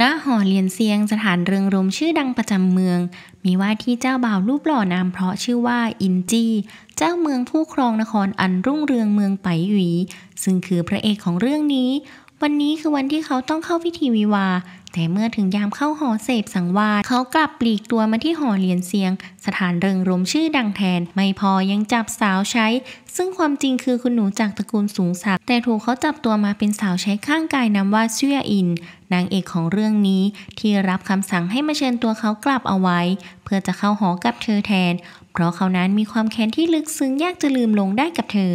ณหอเลียนเซียงสถานเริงรมชื่อดังประจำเมือง มีว่าที่เจ้าบ่าวรูปหล่อนามเพราะชื่อว่าอินจี้เจ้าเมืองผู้ครองนครอันรุ่งเรืองเมืองไปหวีซึ่งคือพระเอกของเรื่องนี้ วันนี้คือวันที่เขาต้องเข้าพิธีวิวาแต่เมื่อถึงยามเข้าหอเสพสังวาสเขากลับปลีกตัวมาที่หอเหรียญเสียง สถานเริงรมชื่อดังแทน ไม่พอยังจับสาวใช้ ซึ่งความจริงคือคุณหนูจากตระกูลสูงศักดิ์ แต่ถูกเขาจับตัวมาเป็นสาวใช้ข้างกายนามว่าเชื่ออิน นางเอกของเรื่องนี้ที่รับคำสั่งให้มาเชิญตัวเขากลับเอาไว้ เพื่อจะเข้าหอกับเธอแทน เพราะเขานั้นมีความแค้นที่ลึกซึ้งยากจะลืมลงได้กับเธอ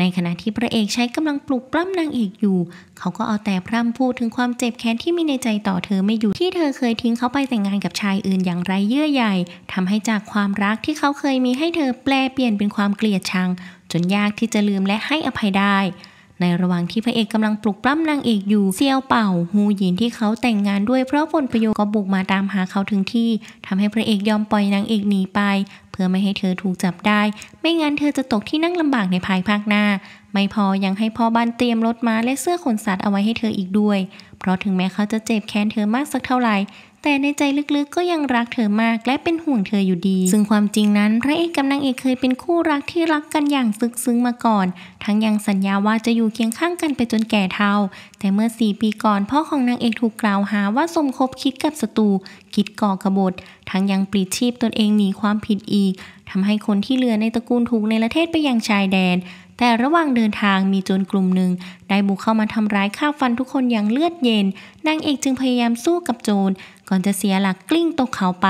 ในขณะที่พระเอกใช้กำลังปลุกปล้ำนางเอกอยู่ เขาก็เอาแต่พร่ำพูดถึงความเจ็บแค้นที่มีในใจต่อเธอไม่อยู่ ที่เธอเคยทิ้งเขาไปแต่งงานกับชายอื่นอย่างไรเยื่อใยทำให้จากความรักที่เขาเคยมีให้เธอแปลเปลี่ยนเป็นความเกลียดชัง จนยากที่จะลืมและให้อภัยได้ในระหว่างที่พระเอกกำลังปลุกปล้ำนางเอกอยู่เซียวเป่าฮูหยินที่เขาแต่งงานด้วยเพราะผลประโยชน์ก็บุกมาตามหาเขาถึงที่ทำให้พระเอกยอมปล่อยนางเอกหนีไป เพื่อไม่ให้เธอถูกจับได้ ไม่งั้นเธอจะตกที่นั่งลำบากในภายภาคหน้า ไม่พอยังให้พ่อบ้านเตรียมรถม้าและเสื้อขนสัตว์เอาไว้ให้เธออีกด้วย เพราะถึงแม้เขาจะเจ็บแค้นเธอมากสักเท่าไหร่แต่ในใจลึกๆก็ยังรักเธอมากและเป็นห่วงเธออยู่ดี ซึ่งความจริงนั้นพระเอกกับนางเอกเคยเป็นคู่รักที่รักกันอย่างซึกซึ้งมาก่อน ทั้งยังสัญญาว่าจะอยู่เคียงข้างกันไปจนแก่เฒ่า แต่เมื่อ 4 ปีก่อน พ่อของนางเอกถูกกล่าวหาว่าสมคบคิดกับศัตรู คิดก่อกบฏ ทั้งยังปลีดชีพตนเองหนีความผิดอีก ทำให้คนที่เหลือในตระกูลถูกในประเทศไปยังชายแดน แต่ระหว่างเดินทางมีโจรกลุ่มหนึ่งได้บุกเข้ามาทำร้ายฆ่าฟันทุกคนอย่างเลือดเย็น นางเอกจึงพยายามสู้กับโจรก่อนจะเสียหลักกลิ้งตกเขาไป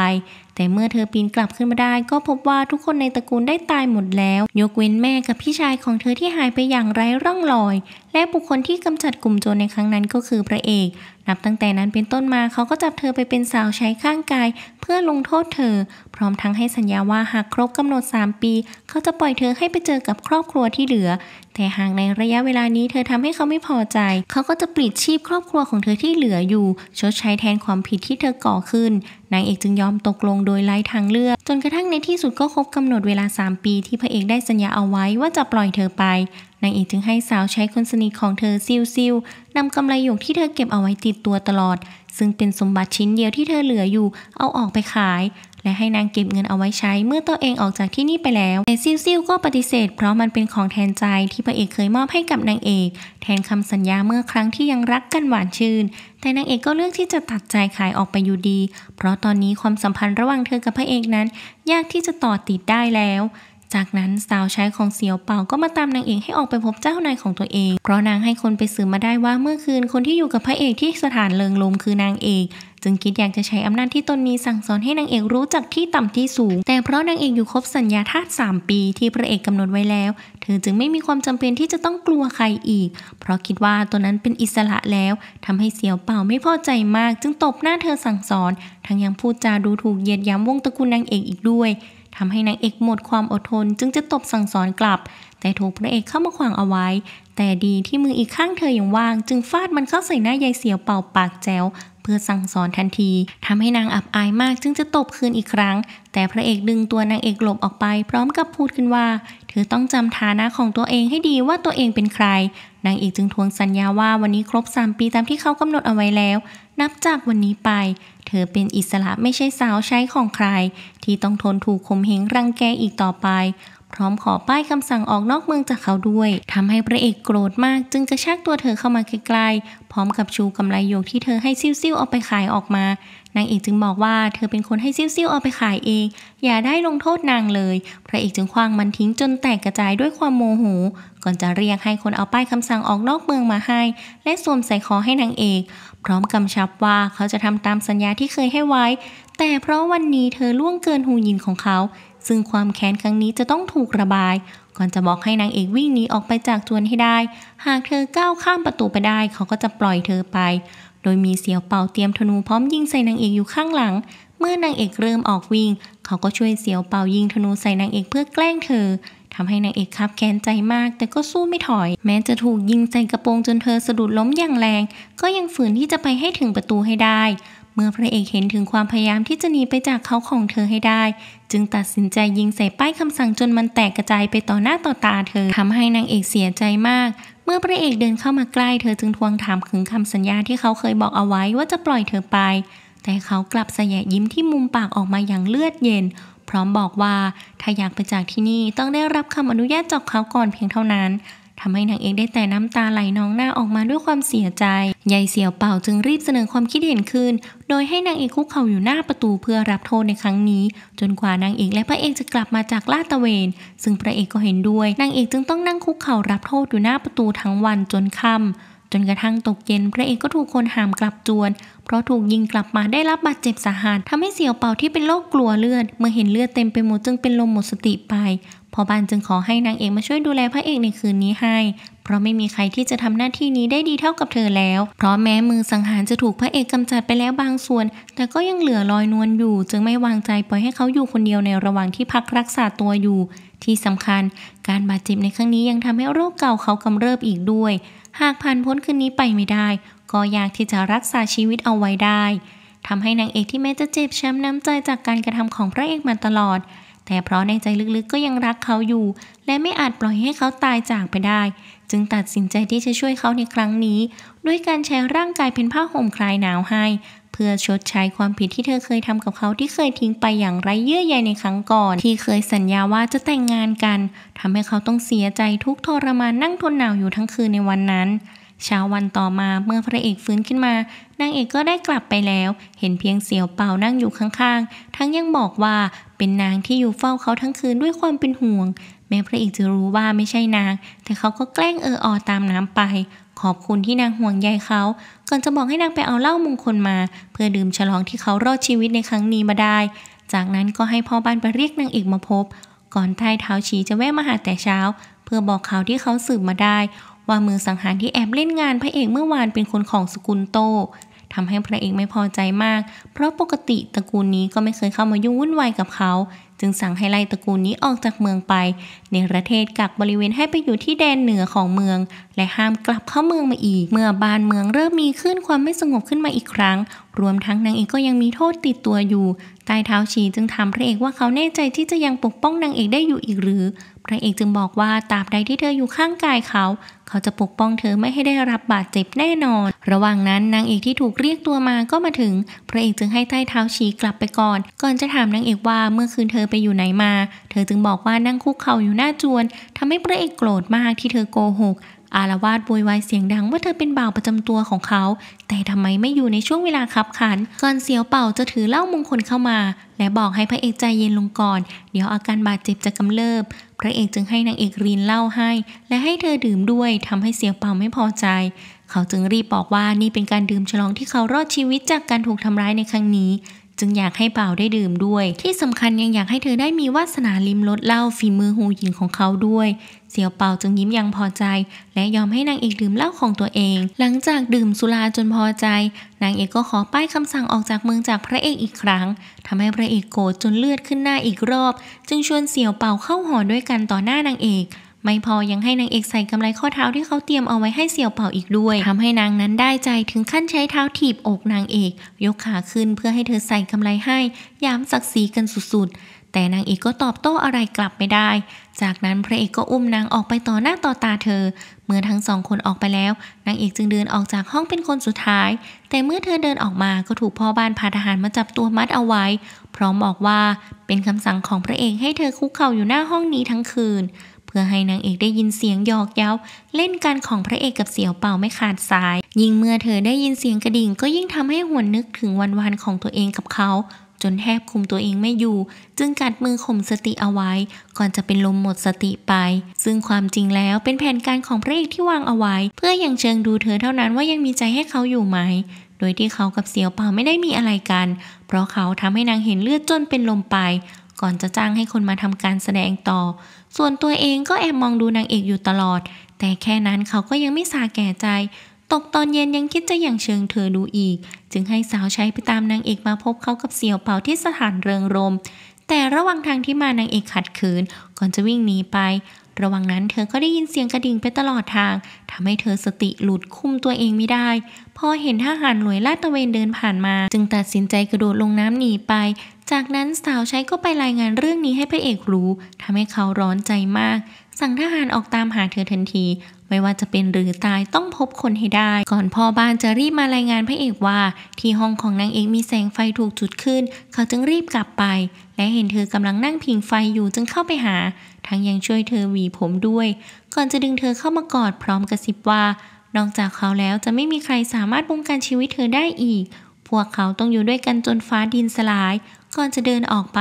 แต่เมื่อเธอปีนกลับขึ้นมาได้ ก็พบว่าทุกคนในตระกูลได้ตายหมดแล้ว ยกเว้นแม่กับพี่ชายของเธอที่หายไปอย่างไร้ร่องรอย และบุคคลที่กำจัดกลุ่มโจรในครั้งนั้นก็คือพระเอกนับตั้งแต่นั้นเป็นต้นมาเขาก็จับเธอไปเป็นสาวใช้ข้างกาย เพื่อลงโทษเธอ พร้อมทั้งให้สัญญาว่าหากครบกำหนด 3 ปี เขาจะปล่อยเธอให้ไปเจอกับครอบครัวที่เหลือ แต่หากในระยะเวลานี้เธอทำให้เขาไม่พอใจ เขาก็จะปลิดชีพครอบครัวของเธอที่เหลืออยู่ชดใช้แทนความผิดที่เธอก่อขึ้น นางเอกจึงยอมตกลงโดยไร้ทางเลือก จนกระทั่งในที่สุดก็ครบกำหนดเวลา 3 ปีที่พระเอกได้สัญญาเอาไว้ว่าจะปล่อยเธอไปนางเอกจึงให้สาวใช้คนสนิทของเธอซิวซิวนำกำไรหยกที่เธอเก็บเอาไว้ติดตัวตลอด ซึ่งเป็นสมบัติชิ้นเดียวที่เธอเหลืออยู่เอาออกไปขาย และให้นางเก็บเงินเอาไว้ใช้เมื่อตัวเองออกจากที่นี่ไปแล้วแต่ซิวซิวก็ปฏิเสธเพราะมันเป็นของแทนใจที่พระเอกเคยมอบให้กับนางเอก แทนคำสัญญาเมื่อครั้งที่ยังรักกันหวานชื่น แต่นางเอกก็เลือกที่จะตัดใจขายออกไปอยู่ดี เพราะตอนนี้ความสัมพันธ์ระหว่างเธอกับพระเอกนั้น ยากที่จะต่อติดได้แล้วจากนั้นสาวใช้ของเสียวเป่าก็มาตามนางเอกให้ออกไปพบเจ้านายของตัวเอง เพราะนางให้คนไปสืบมาได้ว่าเมื่อคืนคนที่อยู่กับพระเอกที่สถานเลิงลมคือนางเอก จึงคิดอยากจะใช้อำนาจที่ตนมีสั่งสอนให้นางเอกรู้จักที่ต่ำที่สูง แต่เพราะนางเอกอยู่ครบสัญญาทาส3ปีที่พระเอกกำหนดไว้แล้ว เธอจึงไม่มีความจำเป็นที่จะต้องกลัวใครอีก เพราะคิดว่าตัวนั้นเป็นอิสระแล้วทำให้เสียวเป่าไม่พอใจมาก จึงตบหน้าเธอสั่งสอน ทั้งยังพูดจาดูถูกเยียดย้ำวงตระกูลนางเอกอีกด้วยทำให้นางเอกหมดความอดทน จึงจะตบสั่งสอนกลับแต่ถูกพระเอกเข้ามาขวางเอาไว้ แต่ดีที่มืออีกข้างเธอยังว่าง จึงฟาดมันเข้าใส่หน้ายายเสียวเป่าปากแจ๋วเพื่อสั่งสอนทันที ทำให้นางอับอายมากจึงจะตบคืนอีกครั้ง แต่พระเอกดึงตัวนางเอกหลบออกไป พร้อมกับพูดขึ้นว่า เธอต้องจำฐานะของตัวเองให้ดีว่าตัวเองเป็นใครนางเอกจึงทวงสัญญาว่าวันนี้ครบ3ปีตามที่เขากำหนดเอาไว้แล้ว นับจากวันนี้ไป เธอเป็นอิสระไม่ใช่สาวใช้ของใคร ที่ต้องทนถูกข่มเหงรังแกอีกต่อไปพร้อมขอป้ายคำสั่งออกนอกเมืองจากเขาด้วย ทำให้พระเอกโกรธมากจึงจะชักตัวเธอเข้ามาไกลๆพร้อมกับชูกำไลโยกที่เธอให้ซิ่วๆ เอาไปขายออกมา นางเอกจึงบอกว่าเธอเป็นคนให้ซิ่วๆ เอาไปขายเอง อย่าได้ลงโทษนางเลย พระเอกจึงคว้างมันทิ้งจนแตกกระจายด้วยความโมโห ก่อนจะเรียกให้คน เอาป้ายคำสั่งออกนอกเมืองมาให้ และสวมใส่คอให้นางเอกพร้อมกำชับว่าเขาจะทำตามสัญญาที่เคยให้ไว้ แต่เพราะวันนี้เธอล่วงเกินหูยินของเขาซึ่งความแค้นครั้งนี้จะต้องถูกระบาย ก่อนจะบอกให้นางเอกวิ่งหนีออกไปจากจวนให้ได้ หากเธอก้าวข้ามประตูไปได้เขาก็จะปล่อยเธอไป โดยมีเสียวเป่าเตรียมธนูพร้อมยิงใส่นางเอกอยู่ข้างหลัง เมื่อนางเอกเริ่มออกวิ่ง เขาก็ช่วยเสียวเป่ายิงธนูใส่นางเอกเพื่อแกล้งเธอ ทำให้นางเอกคับแค้นใจมากแต่ก็สู้ไม่ถอย แม้จะถูกยิงใส่กระโปรงจนเธอสะดุดล้มอย่างแรง ก็ยังฝืนที่จะไปให้ถึงประตูให้ได้เมื่อพระเอกเห็นถึงความพยายามที่จะหนีไปจากเขาของเธอให้ได้ จึงตัดสินใจยิงใส่ป้ายคำสั่งจนมันแตกกระจายไปต่อหน้าต่อตาเธอ ทำให้นางเอกเสียใจมาก เมื่อพระเอกเดินเข้ามาใกล้เธอจึงทวงถามถึงคำสัญญาที่เขาเคยบอกเอาไว้ว่าจะปล่อยเธอไป แต่เขากลับแสยะยิ้มที่มุมปากออกมาอย่างเลือดเย็น พร้อมบอกว่าถ้าอยากไปจากที่นี่ต้องได้รับคำอนุญาตจากเขาก่อนเพียงเท่านั้นทำให้นางเอกได้แต่น้ำตาไหลนองหน้าออกมาด้วยความเสียใจ ยายเสี่ยวเป่าจึงรีบเสนอความคิดเห็นคืนโดยให้นางเอกคุกเข่าอยู่หน้าประตูเพื่อรับโทษในครั้งนี้ จนกว่านางเอกและพระเอกจะกลับมาจากลาดตะเวน ซึ่งพระเอกก็เห็นด้วย นางเอกจึงต้องนั่งคุกเข่ารับโทษอยู่หน้าประตูทั้งวันจนค่ำ จนกระทั่งตกเย็นพระเอกก็ถูกคนหามกลับจวน เพราะถูกยิงกลับมาได้รับบาดเจ็บสาหัสทำให้เสี่ยวเป่าที่เป็นโรคกลัวเลือดเมื่อเห็นเลือดเต็มไปหมดจึงเป็นลมหมดสติไปพ่อบ้านจึงขอให้นางเอกมาช่วยดูแลพระเอก ในคืนนี้ให้ เพราะไม่มีใครที่จะทำหน้าที่นี้ได้ดีเท่ากับเธอแล้ว เพราะแม้มือสังหารจะถูกพระเอกกำจัดไปแล้วบางส่วน แต่ก็ยังเหลือลอยนวลอยู่ จึงไม่วางใจปล่อยให้เขาอยู่คนเดียวในระหว่างที่พักรักษาตัวอยู่ ที่สำคัญการบาดเจ็บในครั้งนี้ยังทำให้โรคเก่าเขากำเริบอีกด้วย หากผ่านพ้นคืนนี้ไปไม่ได้ ก็ยากที่จะรักษาชีวิตเอาไว้ได้ ทำให้นางเอกที่แม้จะเจ็บช้ำน้ำใจจากการกระทำของพระเอกมาตลอดแต่เพราะในใจลึกๆก็ยังรักเขาอยู่ และไม่อาจปล่อยให้เขาตายจากไปได้ จึงตัดสินใจที่จะช่วยเขาในครั้งนี้ ด้วยการใช้ร่างกายเป็นผ้าห่มคลายหนาวให้ เพื่อชดใช้ความผิดที่เธอเคยทำกับเขาที่เคยทิ้งไปอย่างไร้เยื่อใยในครั้งก่อน ที่เคยสัญญาว่าจะแต่งงานกันทำให้เขาต้องเสียใจทุกทรมานนั่งทนหนาวอยู่ทั้งคืนในวันนั้นเช้าวันต่อมาเมื่อพระเอกฟื้นขึ้นมานางเอกก็ได้กลับไปแล้ว เห็นเพียงเสี่ยวเปานั่งอยู่ข้าง ๆ ทั้งยังบอกว่าเป็นนางที่อยู่เฝ้าเขาทั้งคืนด้วยความเป็นห่วง แม้พระเอกจะรู้ว่าไม่ใช่นางแต่เขาก็แกล้งเอออตามน้ำไป ขอบคุณที่นางห่วงใยเขาก่อนจะบอกให้นางไปเอาเหล้ามงคลมา เพื่อดื่มฉลองที่เขารอดชีวิตในครั้งนี้มาได้ จากนั้นก็ให้พ่อบ้านไปเรียกนางเอกมาพบ ก่อนท้ายเท้าชีจะแวะมาหาแต่เช้า เพื่อบอกข่าวที่เขาสืบมาได้ ว่ามือสังหารที่แอบเล่นงาน พระเอกเมื่อวานเป็นคนของสกุลโตทำให้พระเอกไม่พอใจมาก เพราะปกติตระกูลนี้ก็ไม่เคยเข้ามายุ่งวุ่นวายกับเขา จึงสั่งให้ไล่ตระกูลนี้ออกจากเมืองไป ในประเทศกักบริเวณให้ไปอยู่ที่แดนเหนือของเมือง และห้ามกลับเข้าเมืองมาอีก เมื่อบ้านเมืองเริ่มมีขึ้นความไม่สงบขึ้นมาอีกครั้ง รวมทั้งนางเอกก็ยังมีโทษติดตัวอยู่ ใต้เท้าชีจึงถามพระเอกว่าเขาแน่ใจที่จะยังปกป้องนางเอกได้อยู่อีกหรือพระเอกจึงบอกว่าตราบใดที่เธออยู่ข้างกายเขา เขาจะปกป้องเธอไม่ให้ได้รับบาดเจ็บแน่นอน ระหว่างนั้นนางเอกที่ถูกเรียกตัวมาก็มาถึง พระเอกจึงให้ใต้เท้าชีกลับไปก่อน ก่อนจะถามนางเอกว่าเมื่อคืนเธอไปอยู่ไหนมา เธอจึงบอกว่านั่งคุกเข่าอยู่หน้าจวน ทำให้พระเอกโกรธมากที่เธอโกหก อารวาสโวยวายเสียงดังว่าเธอเป็นบ่าวประจำตัวของเขา แต่ทำไมไม่อยู่ในช่วงเวลาคับขัน ก่อนเสียวเป่าจะถือเหล้ามงคลเข้ามา และบอกให้พระเอกใจเย็นลงก่อน เดี๋ยวอาการบาดเจ็บจะกำเริบพระเอกจึงให้นางเอกรินเล่าให้ และให้เธอดื่มด้วยทำให้เสียงเป่าไม่พอใจ เขาจึงรีบบอกว่านี่เป็นการดื่มฉลองที่เขารอดชีวิตจากการถูกทำร้ายในครั้งนี้จึงอยากให้เปาได้ดื่มด้วย ที่สำคัญยังอยากให้เธอได้มีวาสนาลิ้มรสเหล้าฝีมือหูหญิงของเขาด้วย เสี่ยวเปาจึงยิ้มยังพอใจและยอมให้นางเอกดื่มเหล้าของตัวเอง หลังจากดื่มสุราจนพอใจ นางเอกก็ขอป้ายคำสั่งออกจากเมืองจากพระเอกอีกครั้ง ทำให้พระเอกโกรธจนเลือดขึ้นหน้าอีกรอบ จึงชวนเสี่ยวเปาเข้าหอด้วยกันต่อหน้านางเอกไม่พอยังให้นางเอกใส่กำไรข้อเท้าที่เขาเตรียมเอาไว้ให้เสี่ยวเป่าอีกด้วย ทำให้นางนั้นได้ใจถึงขั้นใช้เท้าถีบอกนางเอกยกขาขึ้นเพื่อให้เธอใส่กำไรให้ยามศักดิ์ศรีกันสุดๆ แต่นางเอกก็ตอบโต้อะไรกลับไม่ได้ จากนั้นพระเอกก็อุ้มนางออกไปต่อหน้าต่อตาเธอ เมื่อทั้งสองคนออกไปแล้ว นางเอกจึงเดินออกจากห้องเป็นคนสุดท้าย แต่เมื่อเธอเดินออกมาก็ถูกพ่อบ้านพาทหารมาจับตัวมัดเอาไว้ พร้อมบอกว่าเป็นคำสั่งของพระเอกให้เธอคุกเข่าอยู่หน้าห้องนี้ทั้งคืนเพื่อให้นางเอกได้ยินเสียงหยอกเย้า เล่นกันของพระเอกกับเสี่ยวเป่าไม่ขาดสาย ยิ่งเมื่อเธอได้ยินเสียงกระดิ่ง ก็ยิ่งทำให้หวนนึกถึงวันๆของตัวเองกับเขา จนแทบคุมตัวเองไม่อยู่ จึงกัดมือข่มสติเอาไว้ ก่อนจะเป็นลมหมดสติไป ซึ่งความจริงแล้วเป็นแผนการของพระเอกที่วางเอาไว้ เพื่ออยังเชิงดูเธอเท่านั้นว่ายังมีใจให้เขาอยู่ไหมโดยที่เขากับเสี่ยวเปาไม่ได้มีอะไรกันเพราะเขาทำให้นางเห็นเลือดจนเป็นลมไป ก่อนจะจ้างให้คนมาทำการแสดงต่อส่วนตัวเองก็แอบมองดูนางเอกอยู่ตลอด แต่แค่นั้นเขาก็ยังไม่สาแก่ใจ ตกตอนเย็นยังคิดจะอย่างเชิงเธอดูอีก จึงให้สาวใช้ไปตามนางเอกมาพบเขากับเสี่ยวเปาที่สถานเริงรม แต่ระหว่างทางที่มานางเอกขัดขืน ก่อนจะวิ่งหนีไป ระหว่างนั้นเธอก็ได้ยินเสียงกระดิ่งไปตลอดทาง ทำให้เธอสติหลุดคุมตัวเองไม่ได้ พอเห็นทหารหน่วยลาดตะเวนเดินผ่านมา จึงตัดสินใจกระโดดลงน้ำหนีไปจากนั้นสาวใช้ก็ไปรายงานเรื่องนี้ให้พระเอกรู้ทำให้เขาร้อนใจมาก สั่งทหารออกตามหาเธอทันที ไม่ว่าจะเป็นหรือตายต้องพบคนให้ได้ ก่อนพ่อบ้านจะรีบมารายงานพระเอกว่า ที่ห้องของนางเอกมีแสงไฟถูกจุดขึ้น เขาจึงรีบกลับไป และเห็นเธอกำลังนั่งพิงไฟอยู่จึงเข้าไปหา ทั้งยังช่วยเธอหวีผมด้วย ก่อนจะดึงเธอเข้ามากอดพร้อมกระซิบว่า นอกจากเขาแล้วจะไม่มีใครสามารถบงการชีวิตเธอได้อีก พวกเขาต้องอยู่ด้วยกันจนฟ้าดินสลายก่อนจะเดินออกไป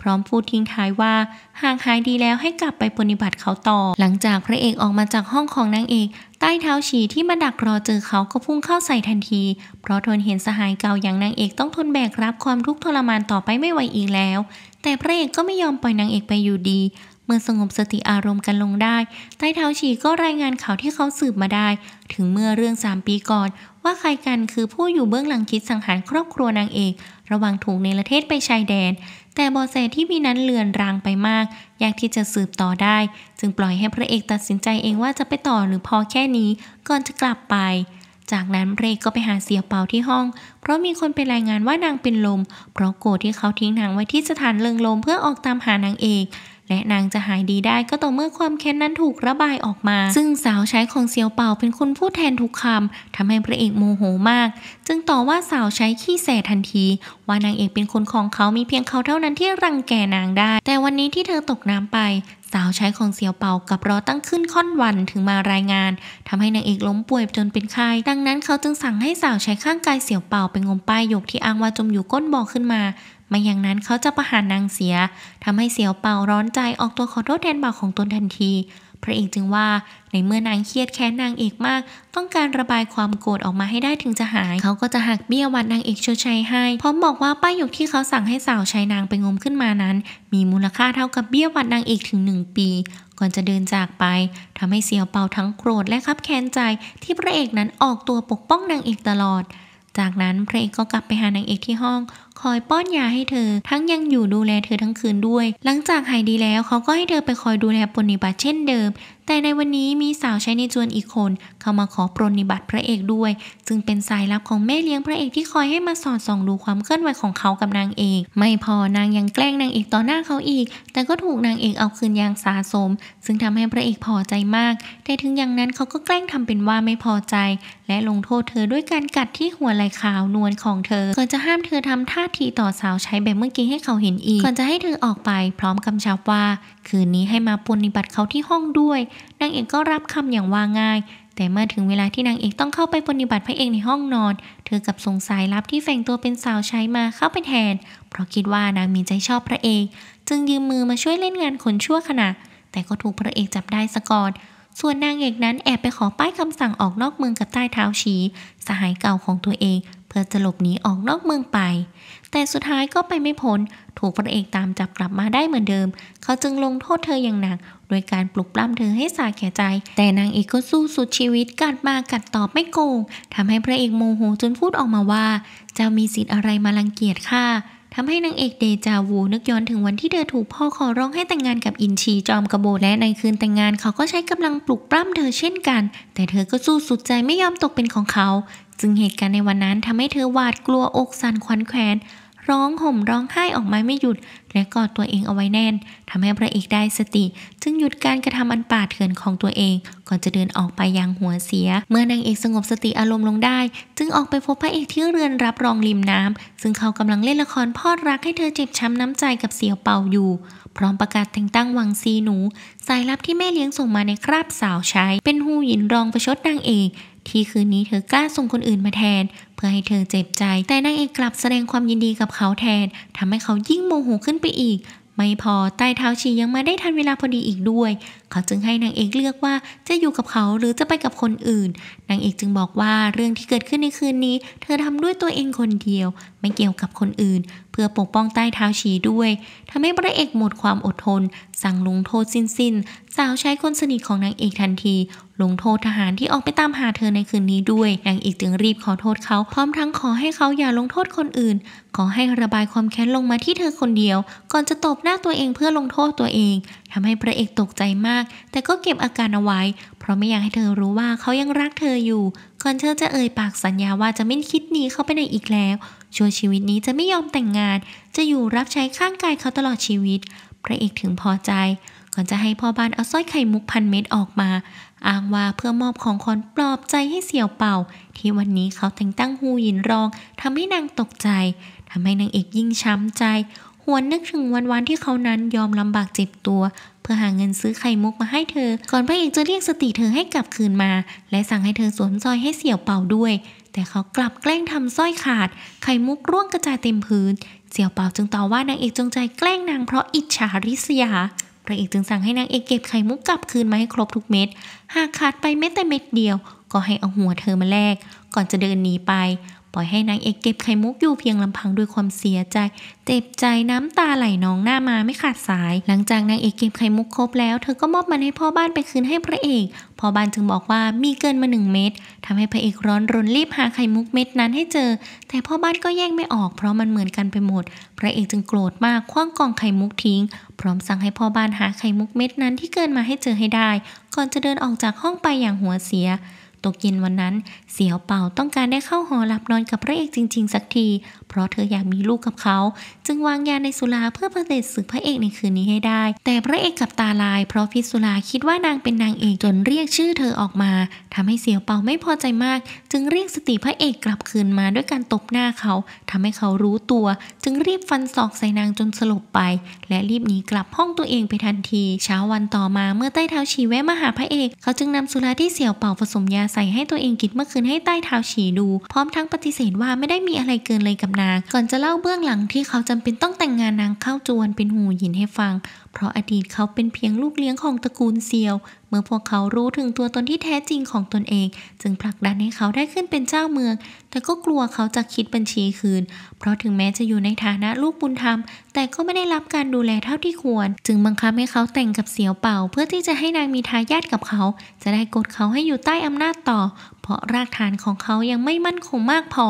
พร้อมพูดทิ้งท้ายว่าหากหายดีแล้วให้กลับไปปฏิบัติเขาต่อ หลังจากพระเอกออกมาจากห้องของนางเอก ใต้เท้าฉีที่มาดักรอเจอเขาก็พุ่งเข้าใส่ทันที เพราะทนเห็นสหายเก่าอย่างนางเอกต้องทนแบกรับความทุกข์ทรมานต่อไปไม่ไหวอีกแล้ว แต่พระเอกก็ไม่ยอมปล่อยนางเอกไปอยู่ดี เมื่อสงบสติอารมณ์กันลงได้ ใต้เท้าฉีก็รายงานข่าวที่เขาสืบมาได้ ถึงเมื่อเรื่องสามปีก่อนว่าใครกันคือผู้อยู่เบื้องหลังคิดสังหารครอบครัวนางเอก ระวังถูกในประเทศไปชายแดน แต่บอแสที่มีนั้นเลือนรางไปมาก ยากที่จะสืบต่อได้จึงปล่อยให้พระเอกตัดสินใจเองว่าจะไปต่อหรือพอแค่นี้ก่อนจะกลับไป จากนั้นเรกก็ไปหาเสียเปาที่ห้อง เพราะมีคนไปรายงานว่านางเป็นลม เพราะโกรธที่เขาทิ้งนางไว้ที่สถานเลิงลมเพื่อออกตามหานางเอกและนางจะหายดีได้ก็ต่อเมื่อความแค้นนั้นถูกระบายออกมา ซึ่งสาวใช้ของเซียวเป่าเป็นคนพูดแทนทุกคำ ทำให้พระเอกโมโหมาก จึงต่อว่าสาวใช้ขี้แสทันที ว่านางเอกเป็นคนของเขา มีเพียงเขาเท่านั้นที่รังแกนางได้ แต่วันนี้ที่เธอตกน้ำไป สาวใช้ของเซียวเปากับรอตั้งขึ้นค่อนวันถึงมารายงาน ทำให้นางเอกล้มป่วยจนเป็นไข้ ดังนั้นเขาจึงสั่งให้สาวใช้ข้างกายเซียวเปาไปงมป้ายหยกที่อ้างว่าจมอยู่ก้นบ่อขึ้นมาไม่อย่างนั้นเขาจะประหารนางเสียทำให้เสียวเป่าร้อนใจออกตัวขอโทษแทนบ่าวของตนทันที พระเอกจึงว่า ในเมื่อนางเครียดแค้นนางเอกมาก ต้องการระบายความโกรธออกมาให้ได้ถึงจะหาย เขาก็จะหักเบี้ยวัดนางเอกชดใช้ให้ พร้อมบอกว่าป้ายหยกที่เขาสั่งให้สาวใช้นางไปงมขึ้นมานั้น มีมูลค่าเท่ากับเบี้ยวัดนางเอกถึง 1 ปี ก่อนจะเดินจากไปทำให้เสียวเป่าทั้งโกรธและคับแค้นใจที่พระเอกนั้นออกตัวปกป้องนางเอกตลอดจากนั้น พระเอกก็กลับไปหานางเอกที่ห้อง คอยป้อนยาให้เธอ ทั้งยังอยู่ดูแลเธอทั้งคืนด้วย หลังจากหายดีแล้วเขาก็ให้เธอไปคอยดูแลปนิบัติเช่นเดิมแต่ในวันนี้มีสาวใช้ในจวนอีกคนเข้ามาขอปรนนิบัติพระเอกด้วยจึงเป็นสายลับของแม่เลี้ยงพระเอกที่คอยให้มาสอดส่องดูความเคลื่อนไหวของเขากับนางเอกไม่พอนางยังแกล้งนางเอกต่อหน้าเขาอีก แต่ก็ถูกนางเอกเอาคืนอย่างสาสม ซึ่งทำให้พระเอกพอใจมาก แต่ถึงอย่างนั้นเขาก็แกล้งทำเป็นว่าไม่พอใจ และลงโทษเธอด้วยการกัดที่หัวไหล่ขาวนวลของเธอก่อนจะห้ามเธอทำท่าทีต่อสาวใช้แบบเมื่อกี้ให้เขาเห็นอีก ก่อนจะให้เธอออกไปพร้อมกำชับว่าคืนนี้ให้มาปรนนิบัติเขาที่ห้องด้วยนางเอกก็รับคำอย่างวางง่าย แต่เมื่อถึงเวลาที่นางเอกต้องเข้าไปปฏิบัติพระเอกในห้องนอน เธอกับสงสัยรับที่แฝงตัวเป็นสาวใช้มาเข้าไปแทน เพราะคิดว่านางมีใจชอบพระเอก จึงยืมมือมาช่วยเล่นงานคนชั่วขณะแต่ก็ถูกพระเอกจับได้ซะก่อนส่วนนางเอกนั้นแอบไปขอป้ายคำสั่งออกนอกเมืองกับใต้เท้าชีสหายเก่าของตัวเองพื่อจะหลบหนีออกนอกเมืองไป แต่สุดท้ายก็ไปไม่พ้นถูกพระเอกตามจับกลับมาได้เหมือนเดิม เขาจึงลงโทษเธออย่างหนัก โดยการปลุกปล้ำเธอให้สาแก่ใจ แต่นางเอกก็สู้สุดชีวิตกัดมากัดตอบไม่โกงทำให้พระเอกโมโหจนพูดออกมาว่า จะมีสิทธิ์อะไรมาลังเกียจข้าทำให้นางเอกเดจาวูนึกย้อนถึงวันที่เธอถูกพ่อขอร้องให้แต่งงานกับอินชีจอมกระโบและในคืนแต่งงาน เขาก็ใช้กำลังปลุกปล้ำเธอเช่นกัน แต่เธอก็สู้สุดใจไม่ยอมตกเป็นของเขาจึงเหตุการณ์ในวันนั้นทำให้เธอหวาดกลัวอกสั่นขวัญแขวนร้องห่มร้องไห้ออกมาไม่หยุด และกอดตัวเองเอาไว้แน่น ทำให้พระเอกได้สติจึงหยุดการกระทำอันป่าเถื่อนของตัวเอง ก่อนจะเดินออกไปยังหัวเสีย เมื่อนางเอกสงบสติอารมณ์ลงได้ จึงออกไปพบพระเอกที่เรือนรับรองริมน้ำ ซึ่งเขากำลังเล่นละครพอดรักให้เธอเจ็บช้าน้ำใจกับเสียวเป่าอยู่พร้อมประกาศแต่งตั้งวังซีหนูสายลับที่แม่เลี้ยงส่งมาในคราบสาวใช้ เป็นหูหยินรองประชดนางเอกที่คืนนี้เธอกล้าส่งคนอื่นมาแทนเพื่อให้เธอเจ็บใจแต่นางเอกกลับแสดงความยินดีกับเขาแทนทำให้เขายิ่งโมโหขึ้นไปอีก ไม่พอใต้เท้าชียังมาได้ทันเวลาพอดีอีกด้วย เขาจึงให้นางเอกเลือกว่าจะอยู่กับเขาหรือจะไปกับคนอื่น นางเอกจึงบอกว่าเรื่องที่เกิดขึ้นในคืนนี้เธอทำด้วยตัวเองคนเดียว ไม่เกี่ยวกับคนอื่น เพื่อปกป้องใต้เท้าชีด้วยทำให้พระเอกหมดความอดทน สั่งลงโทษสิ้นๆสาวใช้คนสนิทของนางเอกทันทีลงโทษทหารที่ออกไปตามหาเธอในคืนนี้ด้วย นางอีกจึงรีบขอโทษเขา พร้อมทั้งขอให้เขาอย่าลงโทษคนอื่น ขอให้ระบายความแค้นลงมาที่เธอคนเดียว ก่อนจะตบหน้าตัวเองเพื่อลงโทษตัวเอง ทำให้พระเอกตกใจมาก แต่ก็เก็บอาการเอาไว้ เพราะไม่อยากให้เธอรู้ว่าเขายังรักเธออยู่ ก่อนเธอจะเอ่ยปากสัญญาว่าจะไม่คิดหนีเขาไปไหนอีกแล้ว ชั่วชีวิตนี้จะไม่ยอมแต่งงาน จะอยู่รับใช้ข้างกายเขาตลอดชีวิต พระเอกถึงพอใจก่อนจะให้พ่อบ้านเอาสร้อยไข่มุกพันเม็ดออกมาอ้างว่าเพื่อมอบของขวัญปลอบใจให้เสี่ยวเป่า ที่วันนี้เขา แต่งตั้งฮูหยินรองทำให้นางตกใจทำให้นางเอกยิ่งช้ำใจ หวนนึกถึงวันวันที่เขานั้นยอมลำบากเจ็บตัว เพื่อหาเงินซื้อไข่มุกมาให้เธอ ก่อนพระเอกจะเรียกสติเธอให้กลับคืนมา และสั่งให้เธอสวมสร้อยให้เสี่ยวเป่าด้วย แต่เขากลับแกล้งทำสร้อยขาดไข่มุกร่วงกระจายเต็มพื้น เสี่ยวเป่าจึงต่อว่านางเอกจงใจแกล้งนางเพราะอิจฉาริษยาพระเอกจึงสั่งให้นางเอกเก็บไข่มุกกลับคืนมาให้ครบทุกเม็ด หากขาดไปแม้แต่เม็ดเดียวก็ให้เอาหัวเธอมาแลกก่อนจะเดินหนีไปปล่อยให้นางเอกเก็บไข่มุกอยู่เพียงลำพังด้วยความเสียใจเจ็บใจน้ำตาไหลนองหน้ามาไม่ขาดสาย หลังจากนางเอกเก็บไข่มุกครบแล้วเธอก็มอบมันให้พ่อบ้านไปคืนให้พระเอก พ่อบ้านจึงบอกว่ามีเกินมาหนึ่งเม็ดทำให้พระเอกร้อนรนรีบหาไข่มุกเม็ดนั้นให้เจอ แต่พ่อบ้านก็แยกไม่ออกเพราะมันเหมือนกันไปหมด พระเอกจึงโกรธมากคว้างกองไข่มุกทิ้ง พร้อมสั่งให้พ่อบ้านหาไข่มุกเม็ดนั้นที่เกินมาให้เจอให้ได้ ก่อนจะเดินออกจากห้องไปอย่างหัวเสียตกเย็นวันนั้นเสียวเป่าต้องการได้เข้าหอหลับนอนกับพระเอกจริง ๆ สักที เพราะเธออยากมีลูกกับเขา จึงวางยาในสุราเพื่อประเด็จศึกพระเอกในคืนนี้ให้ได้ แต่พระเอกกับตาลายเพราะพิสุราคิดว่านางเป็นนางเอกจนเรียกชื่อเธอออกมา ทำให้เสียวเป่าไม่พอใจมาก จึงเรียกสติพระเอกกลับคืนมาด้วยการตบหน้าเขา ทำให้เขารู้ตัวจึงรีบฟันศอกใส่นางจนสลบไป และรีบหนีกลับห้องตัวเองไปทันที เช้าวันต่อมาเมื่อใต้เท้าฉีแวะมาหาพระเอก เขาจึงนำสุราที่เสียวเป่าผสมยาใส่ให้ตัวเองกินเมื่อคืนให้ใต้เท้าฉีดู พร้อมทั้งปฏิเสธว่าไม่ได้มีอะไรเกินเลยกับนางก่อนจะเล่าเบื้องหลังที่เขาจำเป็นต้องแต่งงานนางเข้าจวนเป็นหูหยินให้ฟังเพราะอดีตเขาเป็นเพียงลูกเลี้ยงของตระกูลเซียว เมื่อพวกเขารู้ถึงตัวตนที่แท้จริงของตนเอง จึงผลักดันให้เขาได้ขึ้นเป็นเจ้าเมืองแต่ก็กลัวเขาจะคิดบัญชีคืน เพราะถึงแม้จะอยู่ในฐานะลูกบุญธรรม แต่ก็ไม่ได้รับการดูแลเท่าที่ควร จึงบังคับให้เขาแต่งกับเสียวเป่า เพื่อที่จะให้นางมีทายาทกับเขา จะได้กดเขาให้อยู่ใต้ อำนาจต่อ เพราะรากฐานของเขายังไม่มั่นคงมากพอ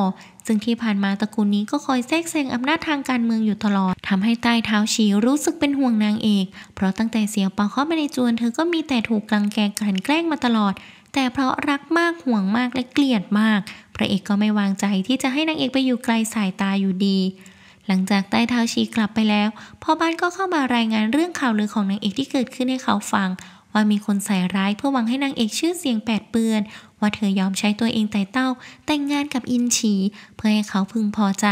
ซึ่งที่ผ่านมาตระกูลนี้ก็คอยแทรกแซงอำนาจทางการเมืองอยู่ตลอด ทำให้ใต้เท้าชีรู้สึกเป็นห่วงนางเอก เพราะตั้งแต่เสียเปาเข้ามาในจวนเธอก็มีแต่ถูกกลังแกกลั่นแกล้งมาตลอด แต่เพราะรักมากห่วงมากและเกลียดมากพระเอกก็ไม่วางใจที่จะให้นางเอกไปอยู่ไกลสายตาอยู่ดี หลังจากใต้เท้าชีกลับไปแล้ว พ่อบ้านก็เข้ามารายงานเรื่องข่าวลือของนางเอกที่เกิดขึ้นให้เขาฟัง ว่ามีคนใส่ร้ายเพื่อหวังให้นางเอกชื่อเสียงแปดเปื้อน ว่าเธอยอมใช้ตัวเองไต่เต้า แต่งงานกับอินฉี เพื่อให้เขาพึงพอใจ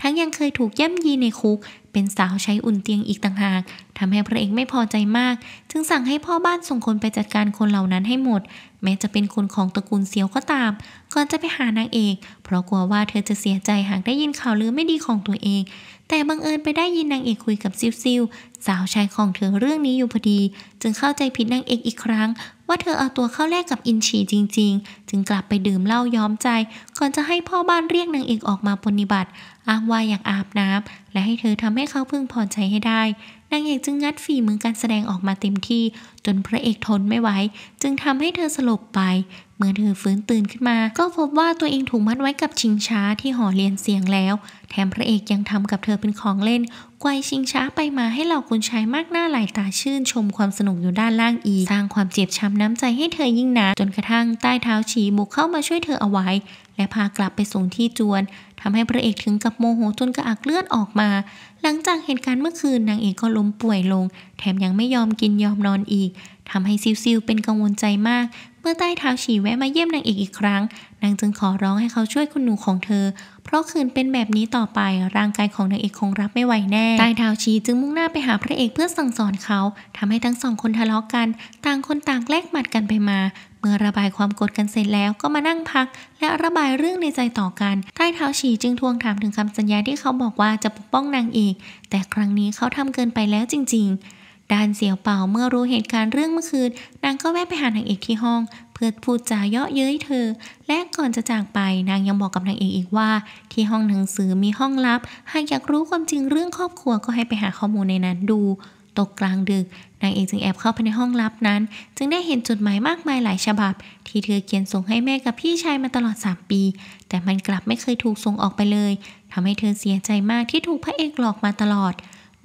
ทั้งยังเคยถูกย่ำยีในคุก เป็นสาวใช้อุ่นเตียงอีกต่างหากทำให้พระเอกไม่พอใจมากจึงสั่งให้พ่อบ้านส่งคนไปจัดการคนเหล่านั้นให้หมดแม้จะเป็นคนของตระกูลเซียวก็ตาม ก่อนจะไปหานางเอก เพราะกลัวว่าเธอจะเสียใจหากได้ยินข่าวลือไม่ดีของตัวเอง แต่บังเอิญไปได้ยินนางเอกคุยกับซิวซิวสาวชายของเธอเรื่องนี้อยู่พอดี จึงเข้าใจผิดนางเอกอีกครั้งว่าเธอเอาตัวเข้าแลกกับอินชีจริงๆ จึงกลับไปดื่มเหล้าย้อมใจ ก่อนจะให้พ่อบ้านเรียกนางเอกออกมาปฏิบัติอ้างว่าอยากอาบน้ำและให้เธอทำให้เขาพึงพอใจให้ได้างเอกจึงงัดฝีมือการแสดงออกมาเต็มที่ จนพระเอกทนไม่ไหวจึงทำให้เธอสลบไปเมื่อเธอฟื้นตื่นขึ้นมา ก็พบว่าตัวเองถูกมัดไว้กับชิงช้าที่หอเรียนเสียงแล้ว แถมพระเอกยังทำกับเธอเป็นของเล่นไกวชิงช้าไปมาให้เหล่าคุณชายมากหน้าหลายตาชื่นชมความสนุกอยู่ด้านล่างอีก สร้างความเจ็บช้ำน้ำใจให้เธอยิ่งหนาจนกระทั่ง ใต้เท้าฉีบุกเข้ามาช่วยเธอเอาไว้ และพากลับไปส่งที่จวนทำให้พระเอกถึงกับโมโหจนกระอักเลือดออกมา หลังจากเหตุการณ์เมื่อคืนนางเอกก็ล้มป่วยลง แถมยังไม่ยอมกินยอมนอนอีกทำให้ซิวซิวเป็นกังวลใจมาก เมื่อใต้เท้าฉี่แวะมาเยี่ยมนางเอกอีกครั้ง นางจึงขอร้องให้เขาช่วยคุณหนูของเธอ เพราะคืนเป็นแบบนี้ต่อไป ร่างกายของนางเอกคงรับไม่ไหวแน่ ใต้เท้าฉี่จึงมุ่งหน้าไปหาพระเอกเพื่อสั่งสอนเขา ทำให้ทั้งสองคนทะเลาะกัน ต่างคนต่างแลกหมัดกันไปมา เมื่อระบายความโกรธกันเสร็จแล้วก็มานั่งพัก และระบายเรื่องในใจต่อกัน ใต้เท้าฉี่จึงทวงถามถึงคำสัญญาที่เขาบอกว่าจะปกป้องนางเอกแต่ครั้งนี้เขาทำเกินไปแล้วจริง ๆด้านเสี่ยวเป่าเมื่อรู้เหตุการณ์เรื่องเมื่อคืนนางก็แวะไปหานางเอกที่ห้อง เพื่อพูดจาเยาะเย้ยเธอ และก่อนจะจากไปนางยังบอกกับนางเอกอีกว่า ที่ห้องหนังสือมีห้องลับหากอยากรู้ความจริงเรื่องครอบครัวก็ให้ไปหาข้อมูลในนั้นดู ตกกลางดึกนางเอกจึงแอบเข้าไปในห้องลับนั้น จึงได้เห็นจดหมายมากมายหลายฉบับ ที่เธอเขียนส่งให้แม่กับพี่ชายมาตลอด3ปี แต่มันกลับไม่เคยถูกส่งออกไปเลยทำให้เธอเสียใจมากที่ถูกพระเอกหลอกมาตลอด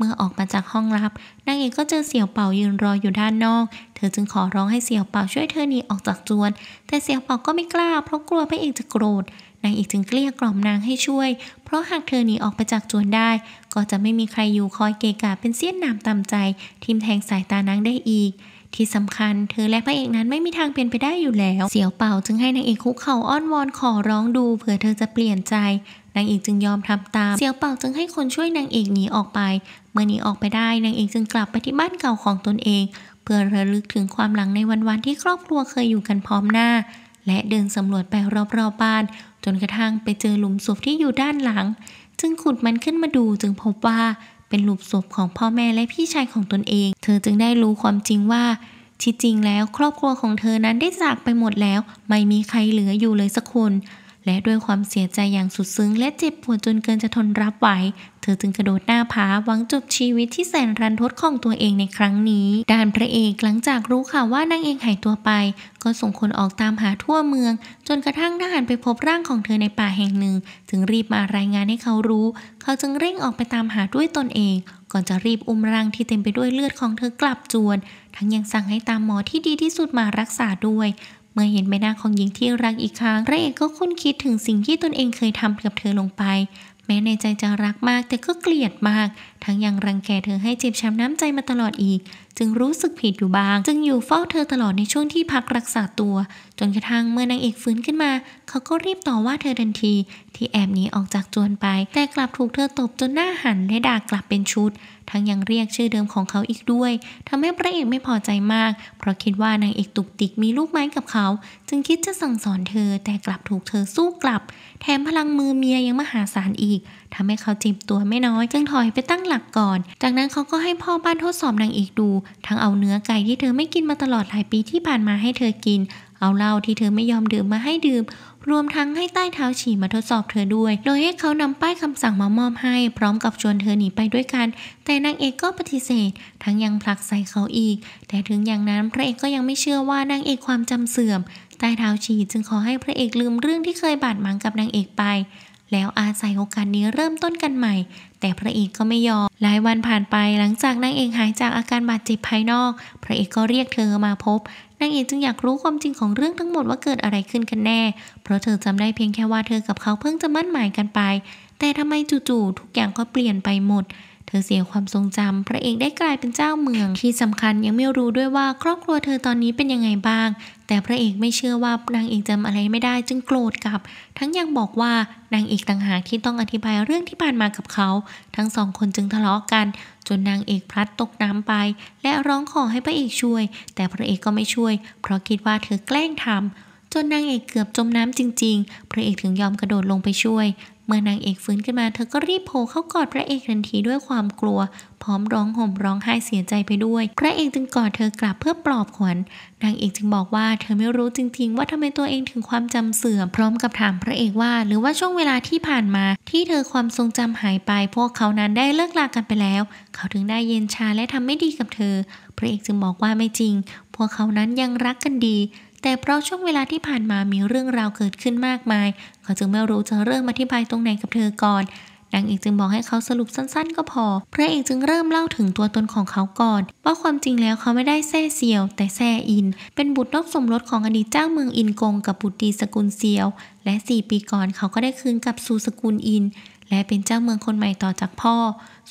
เมื่อออกมาจากห้องรับ นางเอกก็เจอเสี่ยวเป่ายืนรออยู่ด้านนอก เธอจึงขอร้องให้เสี่ยวเป่าช่วยเธอหนีออกจากจวน แต่เสี่ยวเป่าก็ไม่กล้าเพราะกลัวพระเอกจะโกรธ นางเอกจึงเกลี้ยกล่อมนางให้ช่วย เพราะหากเธอหนีออกไปจากจวนได้ ก็จะไม่มีใครอยู่คอยเกกะเป็นเสี้ยนนามตามใจ ทิมแทงสายตานางได้อีก ที่สำคัญ เธอและพระเอกนั้นไม่มีทางเป็นไปได้อยู่แล้ว เสี่ยวเป่าจึงให้นางเอกคุกเข่าอ้อนวอนขอร้องดูเผื่อเธอจะเปลี่ยนใจ นางเอกจึงยอมทำตาม เสี่ยวเป่าจึงให้คนช่วยนางเอกหนีออกไปเมื่อนี้ออกไปได้นางเอกจึงกลับไปที่บ้านเก่าของตนเอง เพื่อระลึกถึงความหลังในวันๆที่ครอบครัวเคยอยู่กันพร้อมหน้า และเดินสำรวจไปรอบๆบ้าน จนกระทั่งไปเจอหลุมศพที่อยู่ด้านหลัง จึงขุดมันขึ้นมาดูจึงพบว่าเป็นหลุมศพของพ่อแม่และพี่ชายของตนเอง เธอจึงได้รู้ความจริงว่าที่จริงแล้วครอบครัวของเธอนั้นได้จากไปหมดแล้ว ไม่มีใครเหลืออยู่เลยสักคนและด้วยความเสียใจอย่างสุดซึ้งและเจ็บปวดจนเกินจะทนรับไหว เธอจึงกระโดดหน้าผาหวังจบชีวิตที่แสนรันทดของตัวเองในครั้งนี้ ด้านพระเอกหลังจากรู้ข่าวว่านางเอกหายตัวไป ก็ส่งคนออกตามหาทั่วเมือง จนกระทั่งทหารไปพบร่างของเธอในป่าแห่งหนึ่งจึงรีบมารายงานให้เขารู้ เขาจึงเร่งออกไปตามหาด้วยตนเอง ก่อนจะรีบอุ้มร่างที่เต็มไปด้วยเลือดของเธอกลับจวน ทั้งยังสั่งให้ตามหมอที่ดีที่สุดมารักษาด้วยเมื่อเห็นใบหน้าของหญิงที่รักอีกครั้งพระเอกก็คุ้นคิดถึงสิ่งที่ตนเองเคยทำกับเธอลงไป แม้ในใจจะรักมาก แต่ก็เกลียดมากทั้งยังรังแกเธอให้เจ็บช้ำน้ำใจมาตลอดอีก จึงรู้สึกผิดอยู่บาง จึงอยู่เฝ้าเธอตลอดในช่วงที่พักรักษาตัว จนกระทั่งเมื่อนางเอกฟื้นขึ้นมาเขาก็รีบต่อว่าเธอทันทีที่แอบหนีออกจากจวนไปแต่กลับถูกเธอตบจนหน้าหันและด่ากลับเป็นชุด ทั้งยังเรียกชื่อเดิมของเขาอีกด้วยทำให้พระเอกไม่พอใจมาก เพราะคิดว่านางเอกตุกติกมีลูกไม้กับเขา จึงคิดจะสั่งสอนเธอแต่กลับถูกเธอสู้กลับแถมพลังมือเมียยังมหาศาลอีกทำให้เขาจีบตัวไม่น้อยจึงถอยไปตั้งหลักก่อน จากนั้นเขาก็ให้พ่อบ้านทดสอบนางเอกดู ทั้งเอาเนื้อไก่ที่เธอไม่กินมาตลอดหลายปีที่ผ่านมาให้เธอกิน เอาเหล้าที่เธอไม่ยอมดื่มมาให้ดื่มรวมทั้งให้ใต้เท้าฉี่มาทดสอบเธอด้วย โดยให้เขานำป้ายคำสั่งมามอบให้ พร้อมกับชวนเธอหนีไปด้วยกัน แต่นางเอกก็ปฏิเสธ ทั้งยังผลักใส่เขาอีก แต่ถึงอย่างนั้นพระเอกก็ยังไม่เชื่อว่านางเอกความจำเสื่อม ใต้เท้าฉี่จึงขอให้พระเอกลืมเรื่องที่เคยบาดหมางกับนางเอกไปแล้วอาศัยโอกาสนี้เริ่มต้นกันใหม่ แต่พระเอกก็ไม่ยอมหลายวันผ่านไปหลังจากนางเอกหายจากอาการบาดเจ็บภายนอก พระเอกก็เรียกเธอมาพบนางเอกจึงอยากรู้ความจริงของเรื่องทั้งหมดว่าเกิดอะไรขึ้นกันแน่ เพราะเธอจำได้เพียงแค่ว่าเธอกับเขาเพิ่งจะมั่นหมายกันไป แต่ทำไมจู่ๆทุกอย่างก็เปลี่ยนไปหมดเธอเสียความทรงจำพระเอกได้กลายเป็นเจ้าเมือง ที่สำคัญยังไม่รู้ด้วยว่าครอบครัวเธอตอนนี้เป็นยังไงบ้าง แต่พระเอกไม่เชื่อว่านางเอกจำอะไรไม่ได้จึงโกรธกลับ ทั้งยังบอกว่านางเอกต่างหากที่ต้องอธิบายเรื่องที่ผ่านมากับเขา ทั้งสองคนจึงทะเลาะกัน จนนางเอกพลัดตกน้ำไป และร้องขอให้พระเอกช่วย แต่พระเอกก็ไม่ช่วย เพราะคิดว่าเธอแกล้งทำจนนางเอกเกือบจมน้ำจริง ๆ พระเอกถึงยอมกระโดดลงไปช่วยมื่อนางเอกฟื้นขึ้นมาเธอก็รีบโผล่เข้ากอดพระเอกทันทีด้วยความกลัว พร้อมร้องห่มร้องไห้เสียใจไปด้วย พระเอกจึงกอดเธอกลับเพื่อปลอบขวัญนางเอกจึงบอกว่าเธอไม่รู้จริงๆว่าทำไมตัวเองถึงความจำเสื่อมพร้อมกับถามพระเอกว่า หรือว่าช่วงเวลาที่ผ่านมา ที่เธอความทรงจำหายไป พวกเขานั้นได้เลิกลากันไปแล้ว เขาถึงได้เย็นชาและทำไม่ดีกับเธอ พระเอกจึงบอกว่าไม่จริง พวกเขานั้นยังรักกันดีแต่เพราะช่วงเวลาที่ผ่านมามีเรื่องราวเกิดขึ้นมากมาย เขาจึงไม่รู้จะเริ่มอธิบายตรงไหนกับเธอก่อนนางเอกจึงบอกให้เขาสรุปสั้นๆ ก็พอพระเอกจึงเริ่มเล่าถึงตัวตนของเขาก่อน ว่าความจริงแล้วเขาไม่ได้แซ่เซียว แต่แซ่อิน เป็นบุตรนอกสมรสของอดีตเจ้าเมืองอินกงกับบุตรดีสกุลเซียว และ 4 ปีก่อนเขาก็ได้คืนกับสู่สกุลอิน และเป็นเจ้าเมืองคนใหม่ต่อจากพ่อ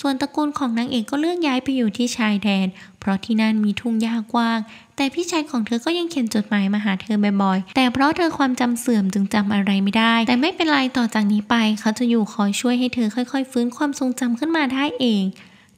ส่วนตระกูลของนางเอกก็เลื่อนย้ายไปอยู่ที่ชายแดนเพราะที่นั่นมีทุ่งหญ้ากว้าง แต่พี่ชายของเธอก็ยังเขียนจดหมายมาหาเธอบ่อยๆแต่เพราะเธอความจำเสื่อมจึงจำอะไรไม่ได้ แต่ไม่เป็นไรต่อจากนี้ไป เขาจะอยู่คอยช่วยให้เธอค่อย ๆฟื้นความทรงจำขึ้นมาได้เอง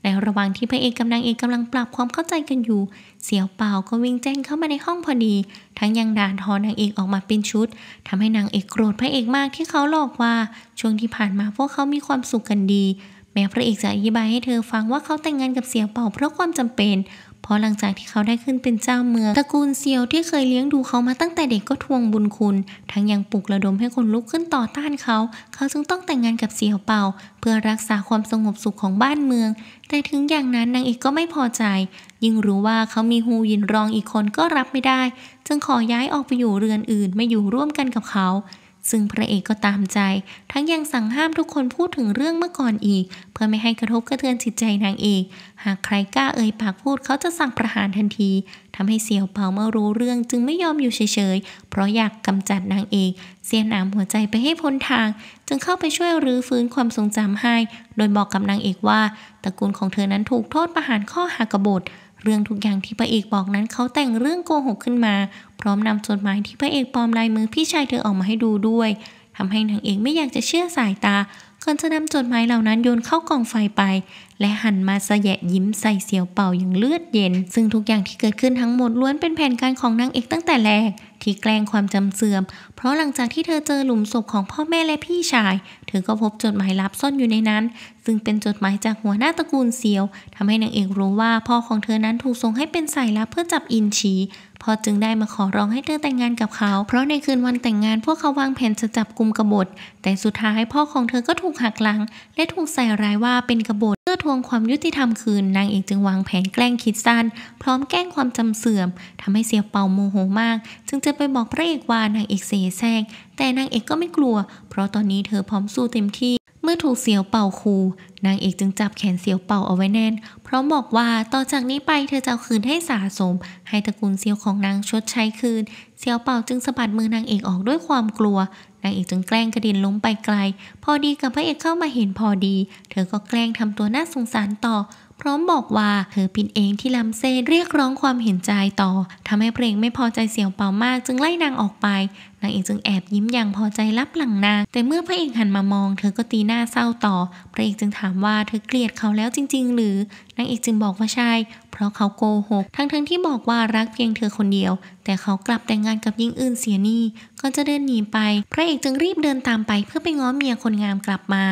ในระหว่างที่พระเอกกับนางเอกกำลังปรับความเข้าใจกันอยู่ เสี่ยวเปาก็วิ่งแจ้งเข้ามาในห้องพอดี ทั้งยังด่าทอนางเอกออกมาเป็นชุด ทำให้นางเอกโกรธพระเอกมากที่เขาหลอกว่าช่วงที่ผ่านมาพวกเขามีความสุขกันดีแม้พระเอกจะอธิบายให้เธอฟังว่าเขาแต่งงานกับเสียงเป่าเพราะความจำเป็น เพราะหลังจากที่เขาได้ขึ้นเป็นเจ้าเมืองตระกูลเซียวที่เคยเลี้ยงดูเขามาตั้งแต่เด็กก็ทวงบุญคุณ ทั้งยังปลุกระดมให้คนลุกขึ้นต่อต้านเขา เขาจึงต้องแต่งงานกับเสียวเป่าเพื่อรักษาความสงบสุขของบ้านเมือง แต่ถึงอย่างนั้นนางเอกก็ไม่พอใจ ยิ่งรู้ว่าเขามีฮูยินรองอีกคนก็รับไม่ได้ จึงขอย้ายออกไปอยู่เรือนอื่นไม่อยู่ร่วมกันกับเขาซึ่งพระเอกก็ตามใจ ทั้งยังสั่งห้ามทุกคนพูดถึงเรื่องเมื่อก่อนอีกเพื่อไม่ให้กระทบกระเทือนจิตใจนางเอกหากใครกล้าเอ่ยปากพูดเขาจะสั่งประหารทันที ทำให้เสี่ยวเปาเมื่อรู้เรื่องจึงไม่ยอมอยู่เฉยๆเพราะอยากกำจัดนางเอกเสียหนามหัวใจไปให้พ้นทางจึงเข้าไปช่วยรื้อฟื้นความทรงจำให้ โดยบอกกับนางเอกว่าตระกูลของเธอนั้นถูกโทษประหารข้อหากบฏเรื่องทุกอย่างที่พระเอกบอกนั้นเขาแต่งเรื่องโกหกขึ้นมา พร้อมนำจดหมายที่พระเอกปลอมลายมือพี่ชายเธอออกมาให้ดูด้วยทำให้นางเอกไม่อยากจะเชื่อสายตาก่อนจะนำจดหมายเหล่านั้นโยนเข้ากองไฟไปและหันมาแสยยิ้มใส่เสียวเป่าอย่างเลือดเย็น ซึ่งทุกอย่างที่เกิดขึ้นทั้งหมดล้วนเป็นแผนการของนางเอกตั้งแต่แรกที่แกล้งความจำเสื่อม เพราะหลังจากที่เธอเจอหลุมศพของพ่อแม่และพี่ชายเธอก็พบจดหมายลับซ่อนอยู่ในนั้น ซึ่งเป็นจดหมายจากหัวหน้าตระกูลเซียวทำให้นางเอกรู้ว่าพ่อของเธอนั้นถูกส่งให้เป็นสายลับเพื่อจับอินชีพ่อจึงได้มาขอร้องให้เธอแต่งงานกับเขา เพราะในคืนวันแต่งงานพวกเขาวางแผนจะจับกลุ่มกบฏ แต่สุดท้ายพ่อของเธอก็ถูกหักหลัง และถูกใส่ร้ายว่าเป็นกบฏเพื่อทวงความยุติธรรมคืน นางเอกจึงวางแผนแกล้งคิดสั้น พร้อมแกล้งความจำเสื่อม ทำให้เสียเปาโมโหมาก จึงจะไปบอกพระเอกว่านางเอกเสแสร้งแต่นางเอกก็ไม่กลัว เพราะตอนนี้เธอพร้อมสู้เต็มที่เมื่อถูกเสียวเป่าคูนางเอกจึงจับแขนเสียวเป่าเอาไว้แน่นเพราะบอกว่าต่อจากนี้ไปเธอจะคืนให้สะสม ให้ตระกูลเสียวของนางชดใช้คืนเสียวเป่าจึงสะบัดมือนางเอกออกด้วยความกลัวนางเอกจึงแกล้งกระเด็นล้มไปไกล พอดีกับพระเอกเข้ามาเห็นพอดี เธอก็แกล้งทำตัวน่าสงสารต่อพร้อมบอกว่า เธอปินเองที่ล้ำเส้นเรียกร้องความเห็นใจต่อทำให้เพลงไม่พอใจเสียวเปามากจึงไล่นางออกไปนางเอกจึงแอบยิ้มอย่างพอใจรับหลังนางแต่เมื่อพระเอกหันมามองเธอก็ตีหน้าเศร้าต่อพระเอกจึงถามว่าเธอเกลียดเขาแล้วจริง ๆ หรือนางเอกจึงบอกว่าใช่ เพราะเขาโกหก ทั้งๆทที่บอกว่ารักเพียงเธอคนเดียว แต่เขากลับแต่งงานกับยิ่งอื่นเสียนี่ ก็จะเดินหนีไป พระเอกจึงรีบเดินตามไป เพื่อไปง้อเมียคนงามกลับมา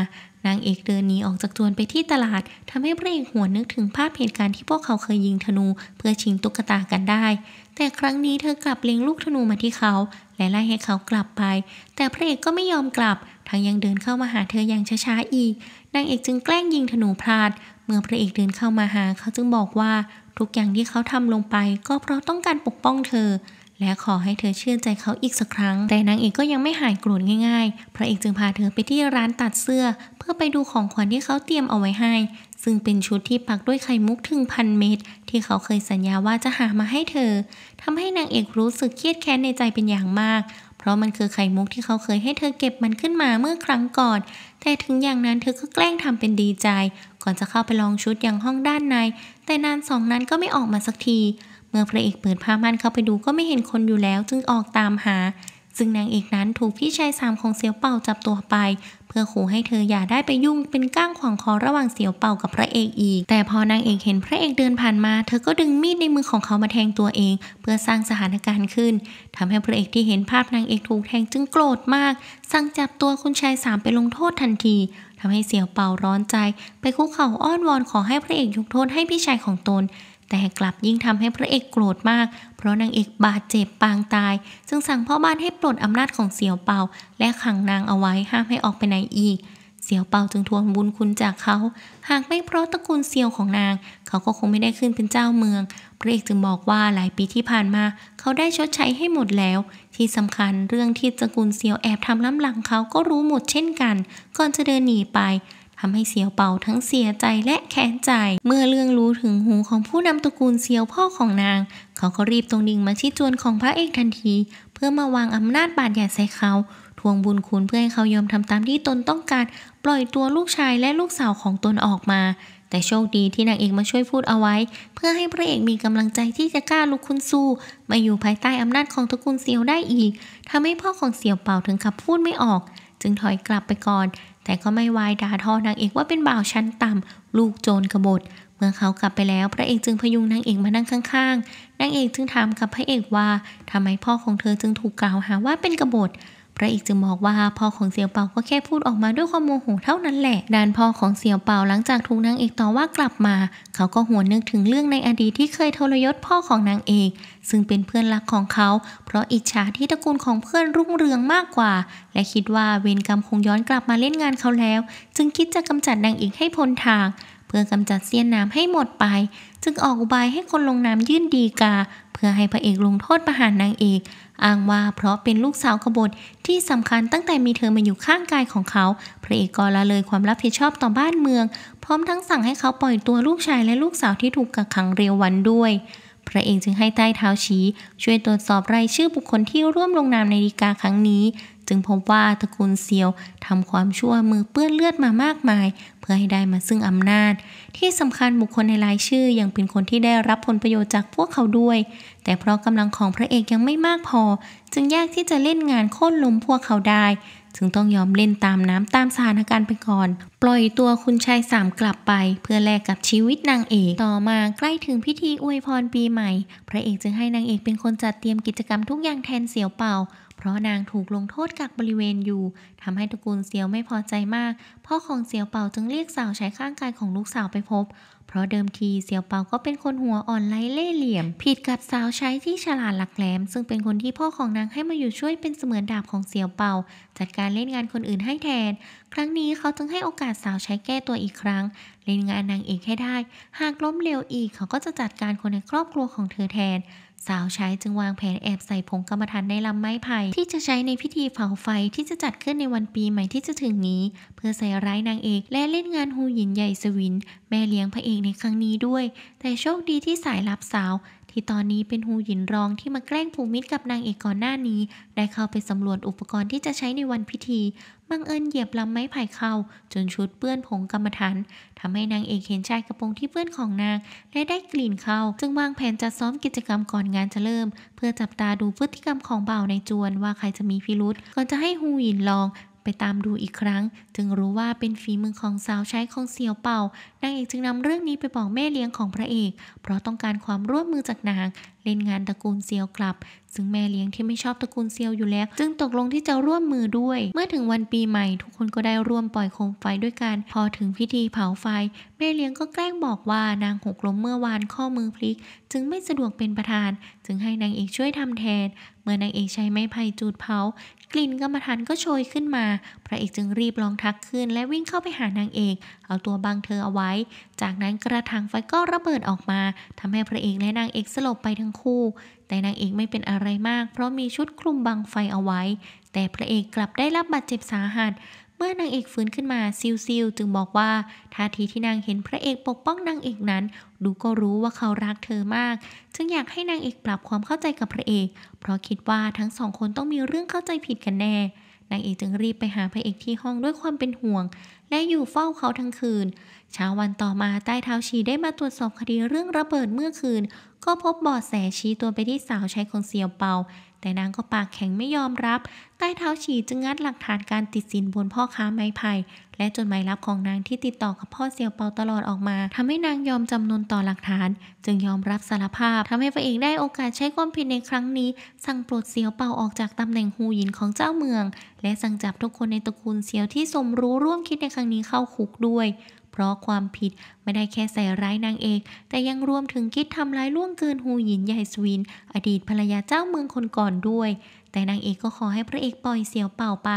นางเอกเดินหนีออกจากจวนไปที่ตลาดทำให้พระเอกหัวนนึกถึงภาพเหตุการณ์ที่พวกเขาเคยยิงธนูเพื่อชิงตุ๊กตากันได้ แต่ครั้งนี้เธอกลับเลี้ยงลูกธนูมาที่เขาและไล่ให้เขากลับไป แต่พระเอกก็ไม่ยอมกลับทั้งยังเดินเข้ามาหาเธออย่างช้าๆอีกนางเอกจึงแกล้งยิงธนูพลาด เมื่อพระเอกเดินเข้ามาหาเขาจึงบอกว่าทุกอย่างที่เขาทำลงไปก็เพราะต้องการปกป้องเธอและขอให้เธอเชื่อใจเขาอีกสักครั้ง แต่นางเอกก็ยังไม่หายโกรธง่ายๆ พระเอกจึงพาเธอไปที่ร้านตัดเสื้อ เพื่อไปดูของขวัญที่เขาเตรียมเอาไว้ให้ ซึ่งเป็นชุดที่ปักด้วยไข่มุกถึงพันเม็ดที่เขาเคยสัญญาว่าจะหามาให้เธอ ทำให้นางเอกรู้สึกเครียดแค้นในใจเป็นอย่างมาก เพราะมันคือไข่มุกที่เขาเคยให้เธอเก็บมันขึ้นมาเมื่อครั้งก่อน แต่ถึงอย่างนั้นเธอก็แกล้งทำเป็นดีใจ ก่อนจะเข้าไปลองชุดอย่างห้องด้านใน แต่นานสองนั้นก็ไม่ออกมาสักทีเมื่อพระเอกเปิดผ้าม่านเข้าไปดูก็ไม่เห็นคนอยู่แล้วจึงออกตามหาซึ่งนางเอกนั้นถูกพี่ชายสามของเสียวเป่าจับตัวไป เพื่อขู่ให้เธออย่าได้ไปยุ่งเป็นก้างขวางคอระหว่างเสียวเป่ากับพระเอกอีกแต่พอนางเอกเห็นพระเอกเดินผ่านมา เธอก็ดึงมีดในมือของเขามาแทงตัวเอง เพื่อสร้างสถานการณ์ขึ้น ทำให้พระเอกที่เห็นภาพนางเอกถูกแทงจึงโกรธมากสั่งจับตัวคุณชายสามไปลงโทษทันทีทำให้เสียวเป่าร้อนใจ ไปคุกเข่าอ้อนวอนขอให้พระเอกยกโทษให้พี่ชายของตนแต่กลับยิ่งทำให้พระเอกโกรธมาก เพราะนางเอกบาดเจ็บปางตาย จึงสั่งพ่อบ้านให้ปลดอำนาจของเสี่ยวเปาและขังนางเอาไว้ห้ามให้ออกไปไหนอีก เสี่ยวเปาจึงทวงบุญคุณจากเขา หากไม่เพราะตระกูลเสี่ยวของนาง เขาก็คงไม่ได้ขึ้นเป็นเจ้าเมือง พระเอกจึงบอกว่าหลายปีที่ผ่านมา เขาได้ชดใช้ให้หมดแล้ว ที่สำคัญเรื่องที่ตระกูลเสี่ยวแอบทำล้ำหลังเขาก็รู้หมดเช่นกัน ก่อนจะเดินหนีไปทำให้เสียวเปาทั้งเสียใจและแค้นใจ เมื่อเรื่องรู้ถึงหูของผู้นำตระกูลเสียวพ่อของนาง เขาก็รีบตรงดิ่งมาชี้จวนของพระเอกทันที เพื่อมาวางอำนาจบาดใหญ่ใส่เขาทวงบุญคุณเพื่อให้เขายอมทำตามที่ตนต้องการ ปล่อยตัวลูกชายและลูกสาวของตนออกมา แต่โชคดีที่นางเอกมาช่วยพูดเอาไว้ เพื่อให้พระเอกมีกำลังใจที่จะกล้าลุกขึ้นสู้มาอยู่ภายใต้อำนาจของตระกูลเซียวได้อีกทำให้พ่อของเสียวเป่าถึงขับพูดไม่ออก จึงถอยกลับไปก่อนแต่ก็ไม่วายด่าทอนางเอกว่าเป็นบ่าวชั้นต่ำลูกโจรกบฏเมื่อเขากลับไปแล้วพระเอกจึงพยุงนางเอกมานั่งข้างๆนางเอกจึงถามกับพระเอกว่า ทำไมพ่อของเธอจึงถูกกล่าวหาว่าเป็นกบฏระเอกจึงบอกว่าพ่อของเสี่ยวเปาก็แค่พูดออกมาด้วยความโมโหเท่านั้นแหละด้านพ่อของเสี่ยวเปาหลังจากถูกนางเอกต่อว่ากลับมา เขาก็หวนนึกถึงเรื่องในอดีตที่เคยทรยศพ่อของนางเอก ซึ่งเป็นเพื่อนรักของเขา เพราะอิจฉาที่ตระกูลของเพื่อนรุ่งเรืองมากกว่า และคิดว่าเวรกรรมคงย้อนกลับมาเล่นงานเขาแล้ว จึงคิดจะกำจัดนางเอกให้พ้นทาง เพื่อกำจัดเสี้ยนน้ำให้หมดไป จึงออกอุบายให้คนลงน้ำยื่นดีกา เพื่อให้พระเอกลงโทษประหารนางเอกอ้างว่าเพราะเป็นลูกสาวขบฏ ที่สำคัญตั้งแต่มีเธอมาอยู่ข้างกายของเขา พระเอกก็ละเลยความรับผิดชอบต่อบ้านเมือง พร้อมทั้งสั่งให้เขาปล่อยตัวลูกชายและลูกสาวที่ถูกกักขังเรียววันด้วย พระเอกจึงให้ใต้เท้าชี้ช่วยตรวจสอบรายชื่อบุคคลที่ร่วมลงนามในดีกาครั้งนี้จึงพบว่าตระกูลเซียวทำความชั่วมือเปื้อนเลือดมามากมาย เพื่อให้ได้มาซึ่งอำนาจ ที่สำคัญบุคคลในรายชื่อยังเป็นคนที่ได้รับผลประโยชน์จากพวกเขาด้วย แต่เพราะกำลังของพระเอกยังไม่มากพอจึงยากที่จะเล่นงานโค่นล้มพวกเขาได้จึงต้องยอมเล่นตามน้ำตามสถานการณ์ไปก่อน ปล่อยตัวคุณชายสามกลับไปเพื่อแลกกับชีวิตนางเอกต่อมาใกล้ถึงพิธีอวยพรปีใหม่ พระเอกจึงให้นางเอกเป็นคนจัดเตรียมกิจกรรมทุกอย่างแทนเสี่ยวเป่าเพราะนางถูกลงโทษกักบริเวณอยู่ทำให้ตระกูลเซียวไม่พอใจมาก พ่อของเซียวเปาจึงเรียกสาวใช้ข้างกายของลูกสาวไปพบ เพราะเดิมทีเซียวเปาก็เป็นคนหัวอ่อนไร้เล่ห์เหลี่ยม ผิดกับสาวใช้ที่ฉลาดหลักแหลม ซึ่งเป็นคนที่พ่อของนางให้มาอยู่ช่วยเป็นเสมือนดาบของเซียวเปาจัดการเล่นงานคนอื่นให้แทน ครั้งนี้เขาจึงให้โอกาสสาวใช้แก้ตัวอีกครั้งเล่นงานนางเอกให้ได้ หากล้มเหลวอีกเขาก็จะจัดการคนในครอบครัวของเธอแทนสาวใช้จึงวางแผนแอบใส่ผงกรรมฐานในลำไม้ไผ่ที่จะใช้ในพิธีเผาไฟที่จะจัดขึ้นในวันปีใหม่ที่จะถึงนี้เพื่อใส่ร้ายนางเอกและเล่นงานฮูหยินใหญ่สวินแม่เลี้ยงพระเอกในครั้งนี้ด้วยแต่โชคดีที่สายลับสาวที่ตอนนี้เป็นฮูหยินรองที่มาแกล้งผูกมิตรกับนางเอกก่อนหน้านี้ ได้เข้าไปสำรวจอุปกรณ์ที่จะใช้ในวันพิธี บังเอิญเหยียบลำไม้ไผ่เข้า จนชุดเปื้อนผงกรรมฐานทำให้นางเอกเห็นชายกระโปรงที่เปื้อนของนาง และได้กลิ่นเข้า จึงวางแผนจะซ้อมกิจกรรมก่อนงานจะเริ่ม เพื่อจับตาดูพฤติกรรมของเบ่าในจวน ว่าใครจะมีพิรุษก่อนจะให้ฮูหยินรองตามดูอีกครั้งจึงรู้ว่าเป็นฝีมือของสาวใช้ของเสี่ยวเป่านางเอกจึงนำเรื่องนี้ไปบอกแม่เลี้ยงของพระเอก เพราะต้องการความร่วมมือจากนางเล่นงานตระกูลเซียวกลับ ซึ่งแม่เลี้ยงที่ไม่ชอบตระกูลเซียวอยู่แล้วจึงตกลงที่จะร่วมมือด้วย เมื่อถึงวันปีใหม่ ทุกคนก็ได้ร่วมปล่อยโคมไฟด้วยกัน พอถึงพิธีเผาไฟ แม่เลี้ยงก็แกล้งบอกว่านางหกล้มเมื่อวานข้อมือพลิก จึงไม่สะดวกเป็นประธานจึงให้นางเอกช่วยทำแทนื่อนางเอกใช้ไม้ไผ่จูดเผากลิ่นกรรมฐานก็โชยขึ้นมา พระเอกจึงรีบลองทักขึ้นและวิ่งเข้าไปหานางเอก เอาตัวบังเธอเอาไว้ จากนั้นกระถางไฟก็ระเบิดออกมาทำให้พระเอกและนางเอกสลบไปทั้งคู่ แต่นางเอกไม่เป็นอะไรมาก เพราะมีชุดคลุมบังไฟเอาไว้ แต่พระเอกกลับได้รับบาดเจ็บสาหัส เมื่อนางเอกฟื้นขึ้นมาซิลซิลจึงบอกว่าท่าทีที่นางเห็นพระเอกปกป้องนางเอกนั้น ดูก็รู้ว่าเขารักเธอมากจึงอยากให้นางเอกปรับความเข้าใจกับพระเอกเพราะคิดว่าทั้งสองคนต้องมีเรื่องเข้าใจผิดกันแน่ นางเอกจึงรีบไปหาพระเอกที่ห้องด้วยความเป็นห่วง และอยู่เฝ้าเขาทั้งคืน เช้าวันต่อมาใต้เท้าชีได้มาตรวจสอบคดีเรื่องระเบิดเมื่อคืน ก็พบบอดแสชี้ตัวไปที่สาวใช้ของเสียวเปาแต่นางก็ปากแข็งไม่ยอมรับ ใต้เท้าฉีจึงงัดหลักฐานการติดสินบนพ่อค้าไม้ไผ่ และจดหมายลับของนางที่ติดต่อกับพ่อเซียวเปาตลอดออกมา ทำให้นางยอมจำนนต่อหลักฐาน จึงยอมรับสารภาพ ทำให้พระเอกได้โอกาสใช้ความผิดในครั้งนี้ สั่งปลดเซียวเปาออกจากตำแหน่งฮูหยินของเจ้าเมือง และสั่งจับทุกคนในตระกูลเซียวที่สมรู้ร่วมคิดในครั้งนี้เข้าคุกด้วยราะความผิดไม่ได้แค่ใส่ร้ายนางเอกแต่ยังรวมถึงคิดทำร้ายล่วงเกินฮูหยินใหญ่สวิน อดีตภรรยาเจ้าเมืองคนก่อนด้วย แต่นางเอกก็ขอให้พระเอกปล่อยเสียวเป่าไป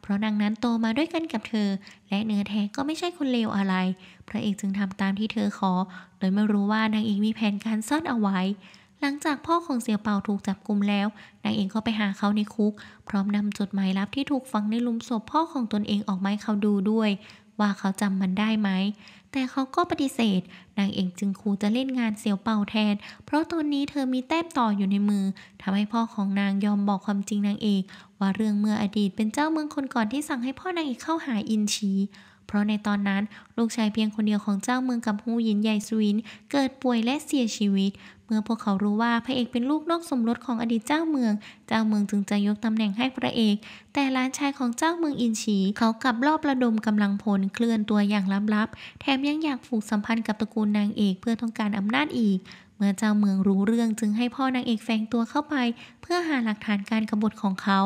เพราะนางนั้นโตมาด้วยกันกับเธอ และเนื้อแท้ก็ไม่ใช่คนเลวอะไร พระเอกจึงทำตามที่เธอขอ โดยไม่รู้ว่านางเอกมีแผนการซ่อนเอาไว้ หลังจากพ่อของเสี่ยวเปาถูกจับกลุมแล้วนางเองก็ไปหาเขาในคุก พร้อมนำจดหมายลับที่ถูกฝังในลุมศพพ่อของตนเองออกมาให้เขาดูด้วยว่าเขาจำมันได้ไหม แต่เขาก็ปฏิเสธ นางเอกจึงคูจะเล่นงานเสียวเป่าแทน เพราะตอนนี้เธอมีแต้มต่ออยู่ในมือ ทำให้พ่อของนางยอมบอกความจริงนางเอกว่าเรื่องเมื่ออดีตเป็นเจ้าเมืองคนก่อนที่สั่งให้พ่อนางเอกเข้าหาอินชีเพราะในตอนนั้น ลูกชายเพียงคนเดียวของเจ้าเมืองกับฮูหยินใหญ่สวิน เกิดป่วยและเสียชีวิตเมื่อพวกเขารู้ว่าพระเอกเป็นลูกนอกสมรสของอดีตเจ้าเมือง เจ้าเมืองจึงจะยกตำแหน่งให้พระเอก แต่หลานชายของเจ้าเมืองอินชีเขากลับรอบระดมกำลังพลเคลื่อนตัวอย่างลับๆ แถมยังอยากฝูกสัมพันธ์กับตระกูลนางเอกเพื่อต้องการอำนาจอีก เมื่อเจ้าเมืองรู้เรื่องจึงให้พ่อนางเอกแฝงตัวเข้าไป เพื่อหาหลักฐานการกรบฏของเขา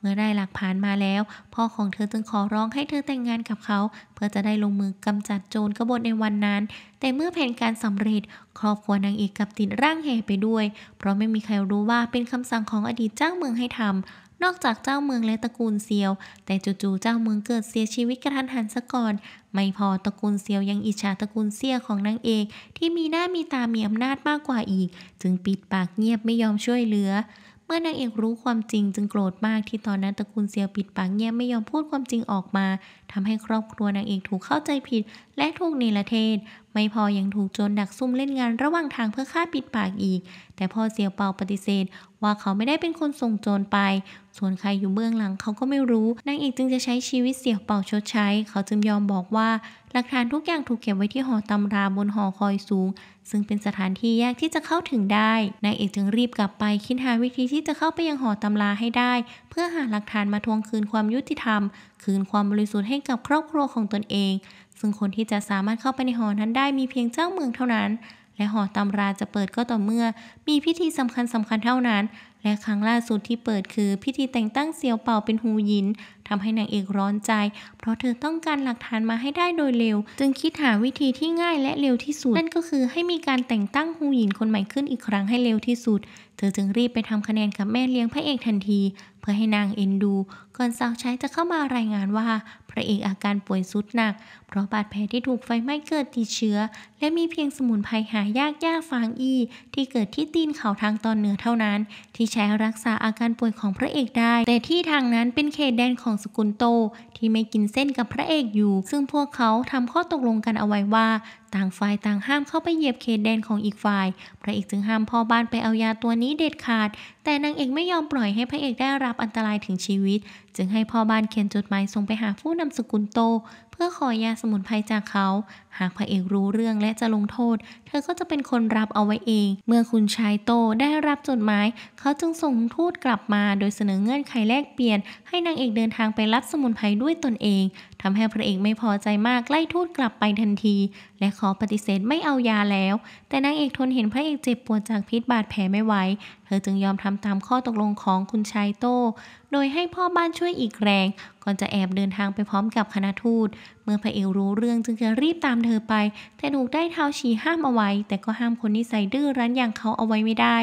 เมื่อได้หลักฐานมาแล้ว พ่อของเธอจึงขอร้องให้เธอแต่งงานกับเขา เพื่อจะได้ลงมือกำจัดโจรกบฏในวันนั้น แต่เมื่อแผนการสำเร็จ ครอบครัวนางเอกกับติดร่างแห่ไปด้วย เพราะไม่มีใครรู้ว่าเป็นคำสั่งของอดีตเจ้าเมืองให้ทำ นอกจากเจ้าเมืองและตระกูลเซียว แต่จู่ๆ เจ้าเมืองเกิดเสียชีวิตกระทันหันซะก่อน ไม่พอตระกูลเซียวยังอิจฉาตระกูลเซียของนางเอกที่มีหน้ามีตามีอำนาจมากกว่าอีก จึงปิดปากเงียบไม่ยอมช่วยเหลือเมื่อนางเอกรู้ความจริงจึงโกรธมากที่ตอนนั้นตระกูลเซียวปิดปากเงียบไม่ยอมพูดความจริงออกมาทำให้ครอบครัวนางเอกถูกเข้าใจผิดและถูกเนรเทศไม่พอยังถูกโจรดักซุ่มเล่นงานระหว่างทางเพื่อฆ่าปิดปากอีก แต่พ่อเสียวเปาปฏิเสธว่าเขาไม่ได้เป็นคนส่งโจรไป ส่วนใครอยู่เบื้องหลังเขาก็ไม่รู้ นางเอกจึงจะใช้ชีวิตเสียวเปาชดใช้ เขาจึงยอมบอกว่า หลักฐานทุกอย่างถูกเก็บไว้ที่หอตำราบนหอคอยสูง ซึ่งเป็นสถานที่ยาก ที่จะเข้าถึงได้นางเอกจึงรีบกลับไปคิดหาวิธีที่จะเข้าไปยังหอตำราให้ได้ เพื่อหาหลักฐานมาทวงคืนความยุติธรรม คืนความบริสุทธิ์ให้กับครอบครัวของตนเองซึ่งคนที่จะสามารถเข้าไปในหอนั้นได้มีเพียงเจ้าเมืองเท่านั้น และหอตำราจะเปิดก็ต่อเมื่อมีพิธีสำคัญสำคัญเท่านั้น และครั้งล่าสุดที่เปิดคือพิธีแต่งตั้งเซียวเป่าเป็นหูยินทำให้นางเอกร้อนใจ เพราะเธอต้องการหลักฐานมาให้ได้โดยเร็ว จึงคิดหาวิธีที่ง่ายและเร็วที่สุด นั่นก็คือให้มีการแต่งตั้งหูยินคนใหม่ขึ้นอีกครั้งให้เร็วที่สุด เธอจึงรีบไปทำคะแนนกับแม่เลี้ยงพระเอกทันที เพื่อให้นางเอ็นดูก่อนสาวใช้จะเข้ามารายงานว่าพระเอกอาการป่วยสุดหนักเพราะบาดแผลที่ถูกไฟไหม้เกิดติดเชื้อ และมีเพียงสมุนไพรหายากยากฟางอี ที่เกิดที่ตีนเขาทางตอนเหนือเท่านั้น ที่ใช้รักษาอาการป่วยของพระเอกได้ แต่ที่ทางนั้นเป็นเขตแดนของสกุลโตที่ไม่กินเส้นกับพระเอกอยู่ ซึ่งพวกเขาทำข้อตกลงกันเอาไว้ว่า ต่างฝ่ายต่างห้ามเข้าไปเหยียบเขตแดนของอีกฝ่ายพระเอกจึงห้ามพ่อบ้านไปเอายาตัวนี้เด็ดขาด แต่นางเอกไม่ยอมปล่อยให้พระเอกได้รับอันตรายถึงชีวิต จึงให้พ่อบ้านเขียนจดหมายส่งไปหาผู้นำสกุลโตพื่อขอยาสมุนไพรจากเขา หากพระเอกรู้เรื่องและจะลงโทษ เธอก็จะเป็นคนรับเอาไว้เอง เมื่อคุณชายโตได้รับจดหมาย เขาจึงส่งทูตกลับมา โดยเสนอเงื่อนไขแลกเปลี่ยน ให้นางเอกเดินทางไปรับสมุนไพรด้วยตนเอง ทำให้พระเอกไม่พอใจมาก ไล่ทูตกลับไปทันที และขอปฏิเสธไม่เอายาแล้ว แต่นางเอกทนเห็นพระเอกเจ็บปวดจากพิษบาดแผลไม่ไหว เธอจึงยอมทำตามข้อตกลงของคุณชายโตโดยให้พ่อบ้านช่วยอีกแรงก่อนจะแอบเดินทางไปพร้อมกับคณะทูต เมื่อพระเอลรู้เรื่องจึงจะรีบตามเธอไป แต่ถูกได้เท้าชีห้ามเอาไว้ แต่ก็ห้ามคนนิสัยดื้อรั้นอย่างเขาเอาไว้ไม่ได้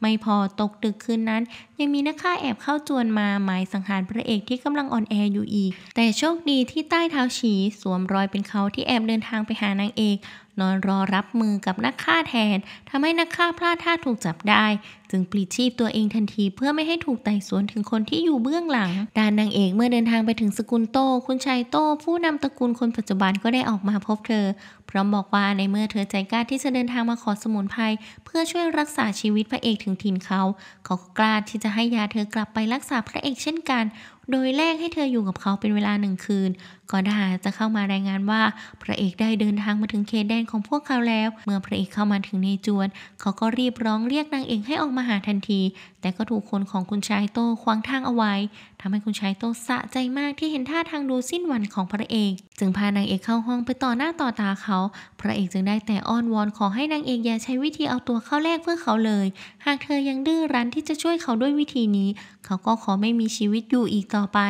ไม่พอตกดึกคืนนั้นยังมีนักฆ่าแอบเข้าจวนมาหมายสังหารพระเอกที่กำลังอ่อนแออยู่อีก แต่โชคดีที่ใต้เท้าฉี สวมรอยเป็นเขาที่แอบเดินทางไปหานางเอก นอนรอรับมือกับนักฆ่าแทนทำให้นักฆ่าพลาดท่าถูกจับได้ จึงปลีดชีพตัวเองทันทีเพื่อไม่ให้ถูกไต่สวนถึงคนที่อยู่เบื้องหลัง ด้านนางเอกเมื่อเดินทางไปถึงสกุลโตคุณชายโตผู้นำตระกูลคนปัจจุบันก็ได้ออกมาพบเธอ พร้อมบอกว่าในเมื่อเธอใจกล้าที่จะเดินทางมาขอสมุนไพรเพื่อช่วยรักษาชีวิตพระเอกถึงถิ่นเขาเขากล้าที่จะให้ยาเธอกลับไปรักษาพระเอกเช่นกัน โดยแลกให้เธออยู่กับเขาเป็นเวลาหนึ่งคืนก็ทหารจะเข้ามารายงานว่า พระเอกได้เดินทางมาถึงเขตแดนของพวกเขาแล้ว เมื่อพระเอกเข้ามาถึงในจวนเขาก็รีบร้องเรียกนางเอกให้ออกมาหาทันที แต่ก็ถูกคนของคุณชายโตขวางทางเอาไว้ ทำให้คุณชายโตสะใจมากที่เห็นท่าทางดูสิ้นหวันของพระเอก จึงพานางเอกเข้าห้องไปต่อหน้าต่อตาเขา พระเอกจึงได้แต่อ้อนวอนขอให้นางเอกอย่าใช้วิธีเอาตัวเข้าแลกเพื่อเขาเลย หากเธอยังดื้อรั้นที่จะช่วยเขาด้วยวิธีนี้ เขาก็ขอไม่มีชีวิตอยู่อีกต่อไป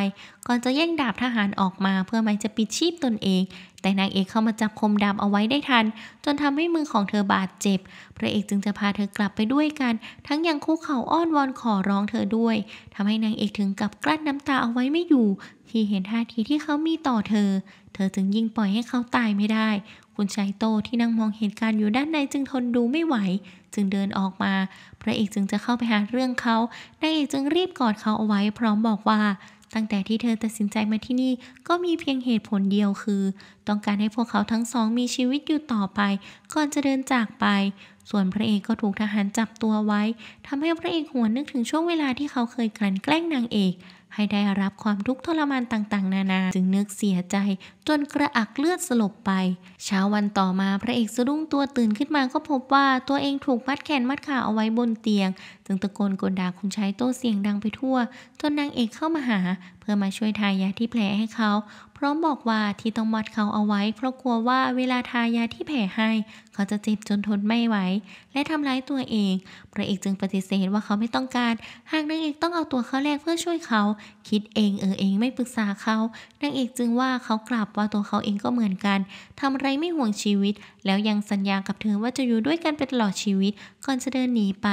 ก่อนจะแย่งดาบทหารออกมา เพื่อมันจะปิดชีพตนเอง แต่นางเอกเข้ามาจับคมดาบเอาไว้ได้ทัน จนทำให้มือของเธอบาดเจ็บ พระเอกจึงจะพาเธอกลับไปด้วยกัน ทั้งยังคุกเข่าอ้อนวอนขอร้องเธอด้วย ทำให้นางเอกถึงกับกลั้นน้ำตาเอาไว้ไม่อยู่ ที่เห็นท่าทีที่เขามีต่อเธอเธอจึงยิ่งปล่อยให้เขาตายไม่ได้ คุณชายโตที่นั่งมองเหตุการณ์อยู่ด้านในจึงทนดูไม่ไหว จึงเดินออกมา พระเอกจึงจะเข้าไปหาเรื่องเขานางเอกจึงรีบกอดเขาเอาไว้ พร้อมบอกว่าตั้งแต่ที่เธอตัดสินใจมาที่นี่ก็มีเพียงเหตุผลเดียวคือ ต้องการให้พวกเขาทั้งสองมีชีวิตอยู่ต่อไปก่อนจะเดินจากไป ส่วนพระเอกก็ถูกทหารจับตัวไว้ ทำให้พระเอกหวนนึกถึงช่วงเวลาที่เขาเคยกลั่นแกล้งนางเอกให้ได้รับความทุกข์ทรมานต่างๆ นานา จึงนึกเสียใจจนกระอักเลือดสลบไป เช้าวันต่อมา พระเอกสะดุ้งตัวตื่นขึ้นมาก็พบว่าตัวเองถูกมัดแขนมัดขาเอาไว้บนเตียง จึงตะโกนกดด่าคุณชายโต้เสียงดังไปทั่ว จนนางเอกเข้ามาหา เพื่อมาช่วยทายาที่แผลให้เขาร้อมบอกว่าที่ต้องมัดเขาเอาไว้เพราะกลัวว่าเวลาทายาที่แผลให้ เขาจะเจ็บจนทนไม่ไหว และทำร้ายตัวเองพระเอกจึงปฏิเสธว่าเขาไม่ต้องการ หากนางเอกต้องเอาตัวเขาแลกเพื่อช่วยเขา คิดเองเออเองไม่ปรึกษาเขานางเอกจึงว่าเขากลับว่าตัวเขาเองก็เหมือนกันทำไรไม่ห่วงชีวิต แล้วยังสัญญากับเธอว่าจะอยู่ด้วยกันไปตลอดชีวิตก่อนจะเดินหนีไป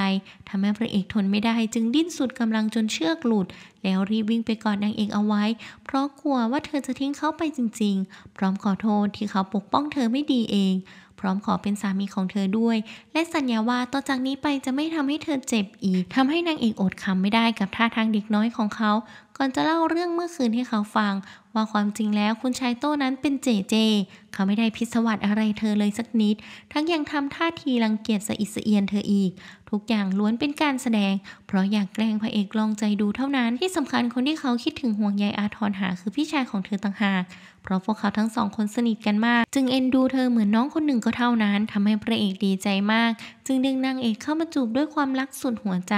ทำให้พระเอกทนไม่ได้จึงดิ้นสุดกำลังจนเชือกหลุดแล้วรีบวิ่งไปกอดนางเอกเอาไว้เพราะกลัวว่าเธอจะทิ้งเขาไปจริง ๆ พร้อมขอโทษที่เขาปกป้องเธอไม่ดีเอง พร้อมขอเป็นสามีของเธอด้วย และสัญญาว่าต่อจากนี้ไปจะไม่ทำให้เธอเจ็บอีกทำให้นางเอกอดคำไม่ได้กับท่าทางเด็กน้อยของเขาก่อนจะเล่าเรื่องเมื่อคืนให้เขาฟัง ว่าความจริงแล้วคุณชายโต้นั้นเป็นเจเจเขาไม่ได้พิศวาสอะไรเธอเลยสักนิด ทั้งยังทำท่าทีรังเกียจสะอิดสะเอียนเธออีก ทุกอย่างล้วนเป็นการแสดง เพราะอยากแกล้งพระเอกลองใจดูเท่านั้นที่สำคัญคนที่เขาคิดถึงห่วงใยอาทรหาคือพี่ชายของเธอต่างหากเพราะพวกเขาทั้งสองคนสนิทกันมากจึงเอ็นดูเธอเหมือนน้องคนหนึ่งก็เท่านั้นทำให้พระเอกดีใจมาก จึงดึงนางเอกเข้ามาจูบด้วยความรักสุดหัวใจ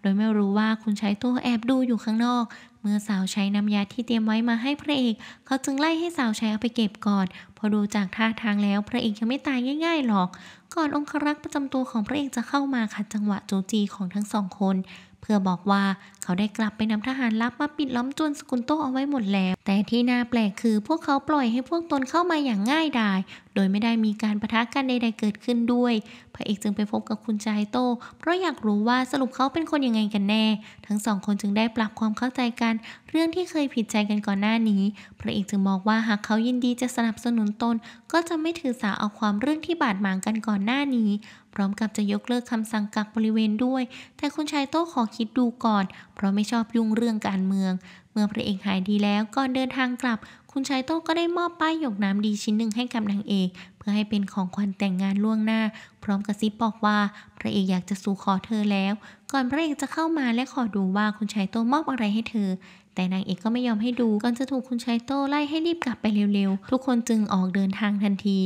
โดยไม่รู้ว่าคุณชายตัวแอบดูอยู่ข้างนอก เมื่อสาวใช้น้ำยาที่เตรียมไว้มาให้พระเอกเขาจึงไล่ให้สาวใช้เอาไปเก็บก่อน พอดูจากท่าทางแล้วพระเอกยังไม่ตายง่าย ๆหรอกก่อนองครักษ์ประจำตัวของพระเอกจะเข้ามาขัดจังหวะโจจีของทั้งสองคนเพื่อบอกว่าเขาได้กลับไปนำทหารลับมาปิดล้อมจนสกุลโตเอาไว้หมดแล้ว แต่ที่น่าแปลกคือพวกเขาปล่อยให้พวกตนเข้ามาอย่างง่ายดาย โดยไม่ได้มีการประทะกันใดๆเกิดขึ้นด้วย พระเอกจึงไปพบกับคุณจายโตเพราะอยากรู้ว่าสรุปเขาเป็นคนยังไงกันแน่ ทั้งสองคนจึงได้ปรับความเข้าใจกันเรื่องที่เคยผิดใจกันก่อนหน้านี้พระเอกจึงบอกว่าหากเขายินดีจะสนับสนุนตนก็จะไม่ถือสาเอาความเรื่องที่บาดหมางกันก่อนหน้านี้พร้อมกับจะยกเลิกคำสั่งกักบริเวณด้วย แต่คุณชายโต้ขอคิดดูก่อน เพราะไม่ชอบยุ่งเรื่องการเมือง เมื่อพระเอกหายดีแล้วก่อนเดินทางกลับ คุณชายโต้ก็ได้มอบป้ายหยกน้ำดีชิ้นหนึ่งให้กับนางเอก เพื่อให้เป็นของขวัญแต่งงานล่วงหน้า พร้อมกระซิบบอกว่าพระเอกอยากจะสู่ขอเธอแล้ว ก่อนพระเอกจะเข้ามาและขอดูว่าคุณชายโต้มอบอะไรให้เธอ แต่นางเอกก็ไม่ยอมให้ดู ก่อนจะถูกคุณชายโต้ไล่ให้รีบกลับไปเร็วๆ ทุกคนจึงออกเดินทางทันที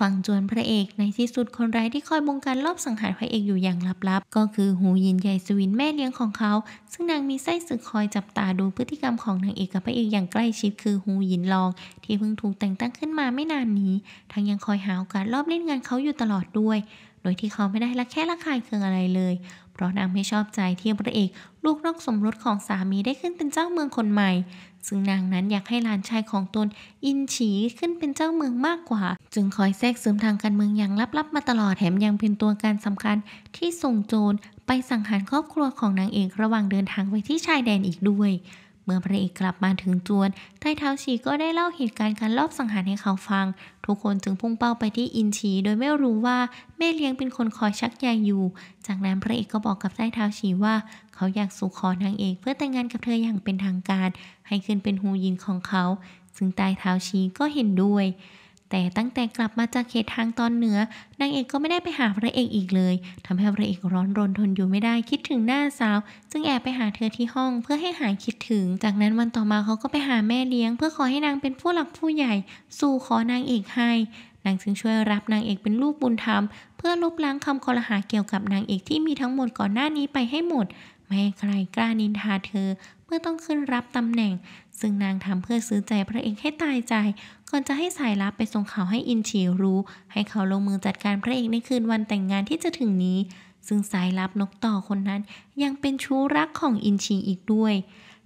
ฟังจวนพระเอกในที่สุดคนร้ายที่คอยบงการลอบสังหารพระเอกอยู่อย่างลับๆก็คือหูยินใหญ่สวินแม่เลี้ยงของเขา ซึ่งนางมีไส้สึกคอยจับตาดูพฤติกรรมของนางเอกกับพระเอกอย่างใกล้ชิดคือหูยินลองที่เพิ่งถูกแต่งตั้งขึ้นมาไม่นานนี้ทั้งยังคอยหาโอกาสลอบเล่นงานเขาอยู่ตลอดด้วย โดยที่เขาไม่ได้ละแค่ละคายเคืองอะไรเลย เพราะนางไม่ชอบใจที่พระเอกลูกนอกสมรสของสามีได้ขึ้นเป็นเจ้าเมืองคนใหม่ซึ่งนางนั้นอยากให้หลานชายของตนอินฉีขึ้นเป็นเจ้าเมืองมากกว่า จึงคอยแทรกซึมทางการเมืองอย่างลับๆมาตลอดแถมยังเป็นตัวการสำคัญที่ส่งโจรไปสังหารครอบครัวของนางเอกระหว่างเดินทางไปที่ชายแดนอีกด้วยเมื่อพระเอกกลับมาถึงจวน ใต้เท้าฉีก็ได้เล่าเหตุการณ์การลอบสังหารให้เขาฟัง ทุกคนจึงพุ่งเป้าไปที่อินชีโดยไม่รู้ว่า แม่เลี้ยงเป็นคนคอยชักใยอยู่ จากนั้นพระเอกก็บอกกับใต้เท้าฉีว่า เขาอยากสู่ขอนางเอกเพื่อแต่งงานกับเธออย่างเป็นทางการ ให้ขึ้นเป็นฮูยินของเขา ซึ่งใต้เท้าฉีก็เห็นด้วยแต่ตั้งแต่กลับมาจากเขตทางตอนเหนือ นางเอกก็ไม่ได้ไปหาพระเอกอีกเลย ทำให้พระเอกร้อนรนทนอยู่ไม่ได้ คิดถึงหน้าสาว จึงแอบไปหาเธอที่ห้องเพื่อให้หายคิดถึง จากนั้นวันต่อมาเขาก็ไปหาแม่เลี้ยงเพื่อขอให้นางเป็นผู้หลักผู้ใหญ่ สู่ขอนางเอกให้ นางจึงช่วยรับนางเอกเป็นลูกบุญธรรมเพื่อลบล้างคำคอรหาเกี่ยวกับนางเอกที่มีทั้งหมดก่อนหน้านี้ไปให้หมด ไม่ให้ใครกล้านินทาเธอ เมื่อต้องขึ้นรับตำแหน่ง ซึ่งนางทำเพื่อซื้อใจพระเอกให้ตายใจ่อนจะให้สายลับไปส่งข่าวให้อินชีรู้ ให้เขาลงมือจัดการพระเอกในคืนวันแต่งงานที่จะถึงนี้ ซึ่งสายลับนกต่อคนนั้นยังเป็นชู้รักของอินชีอีกด้วย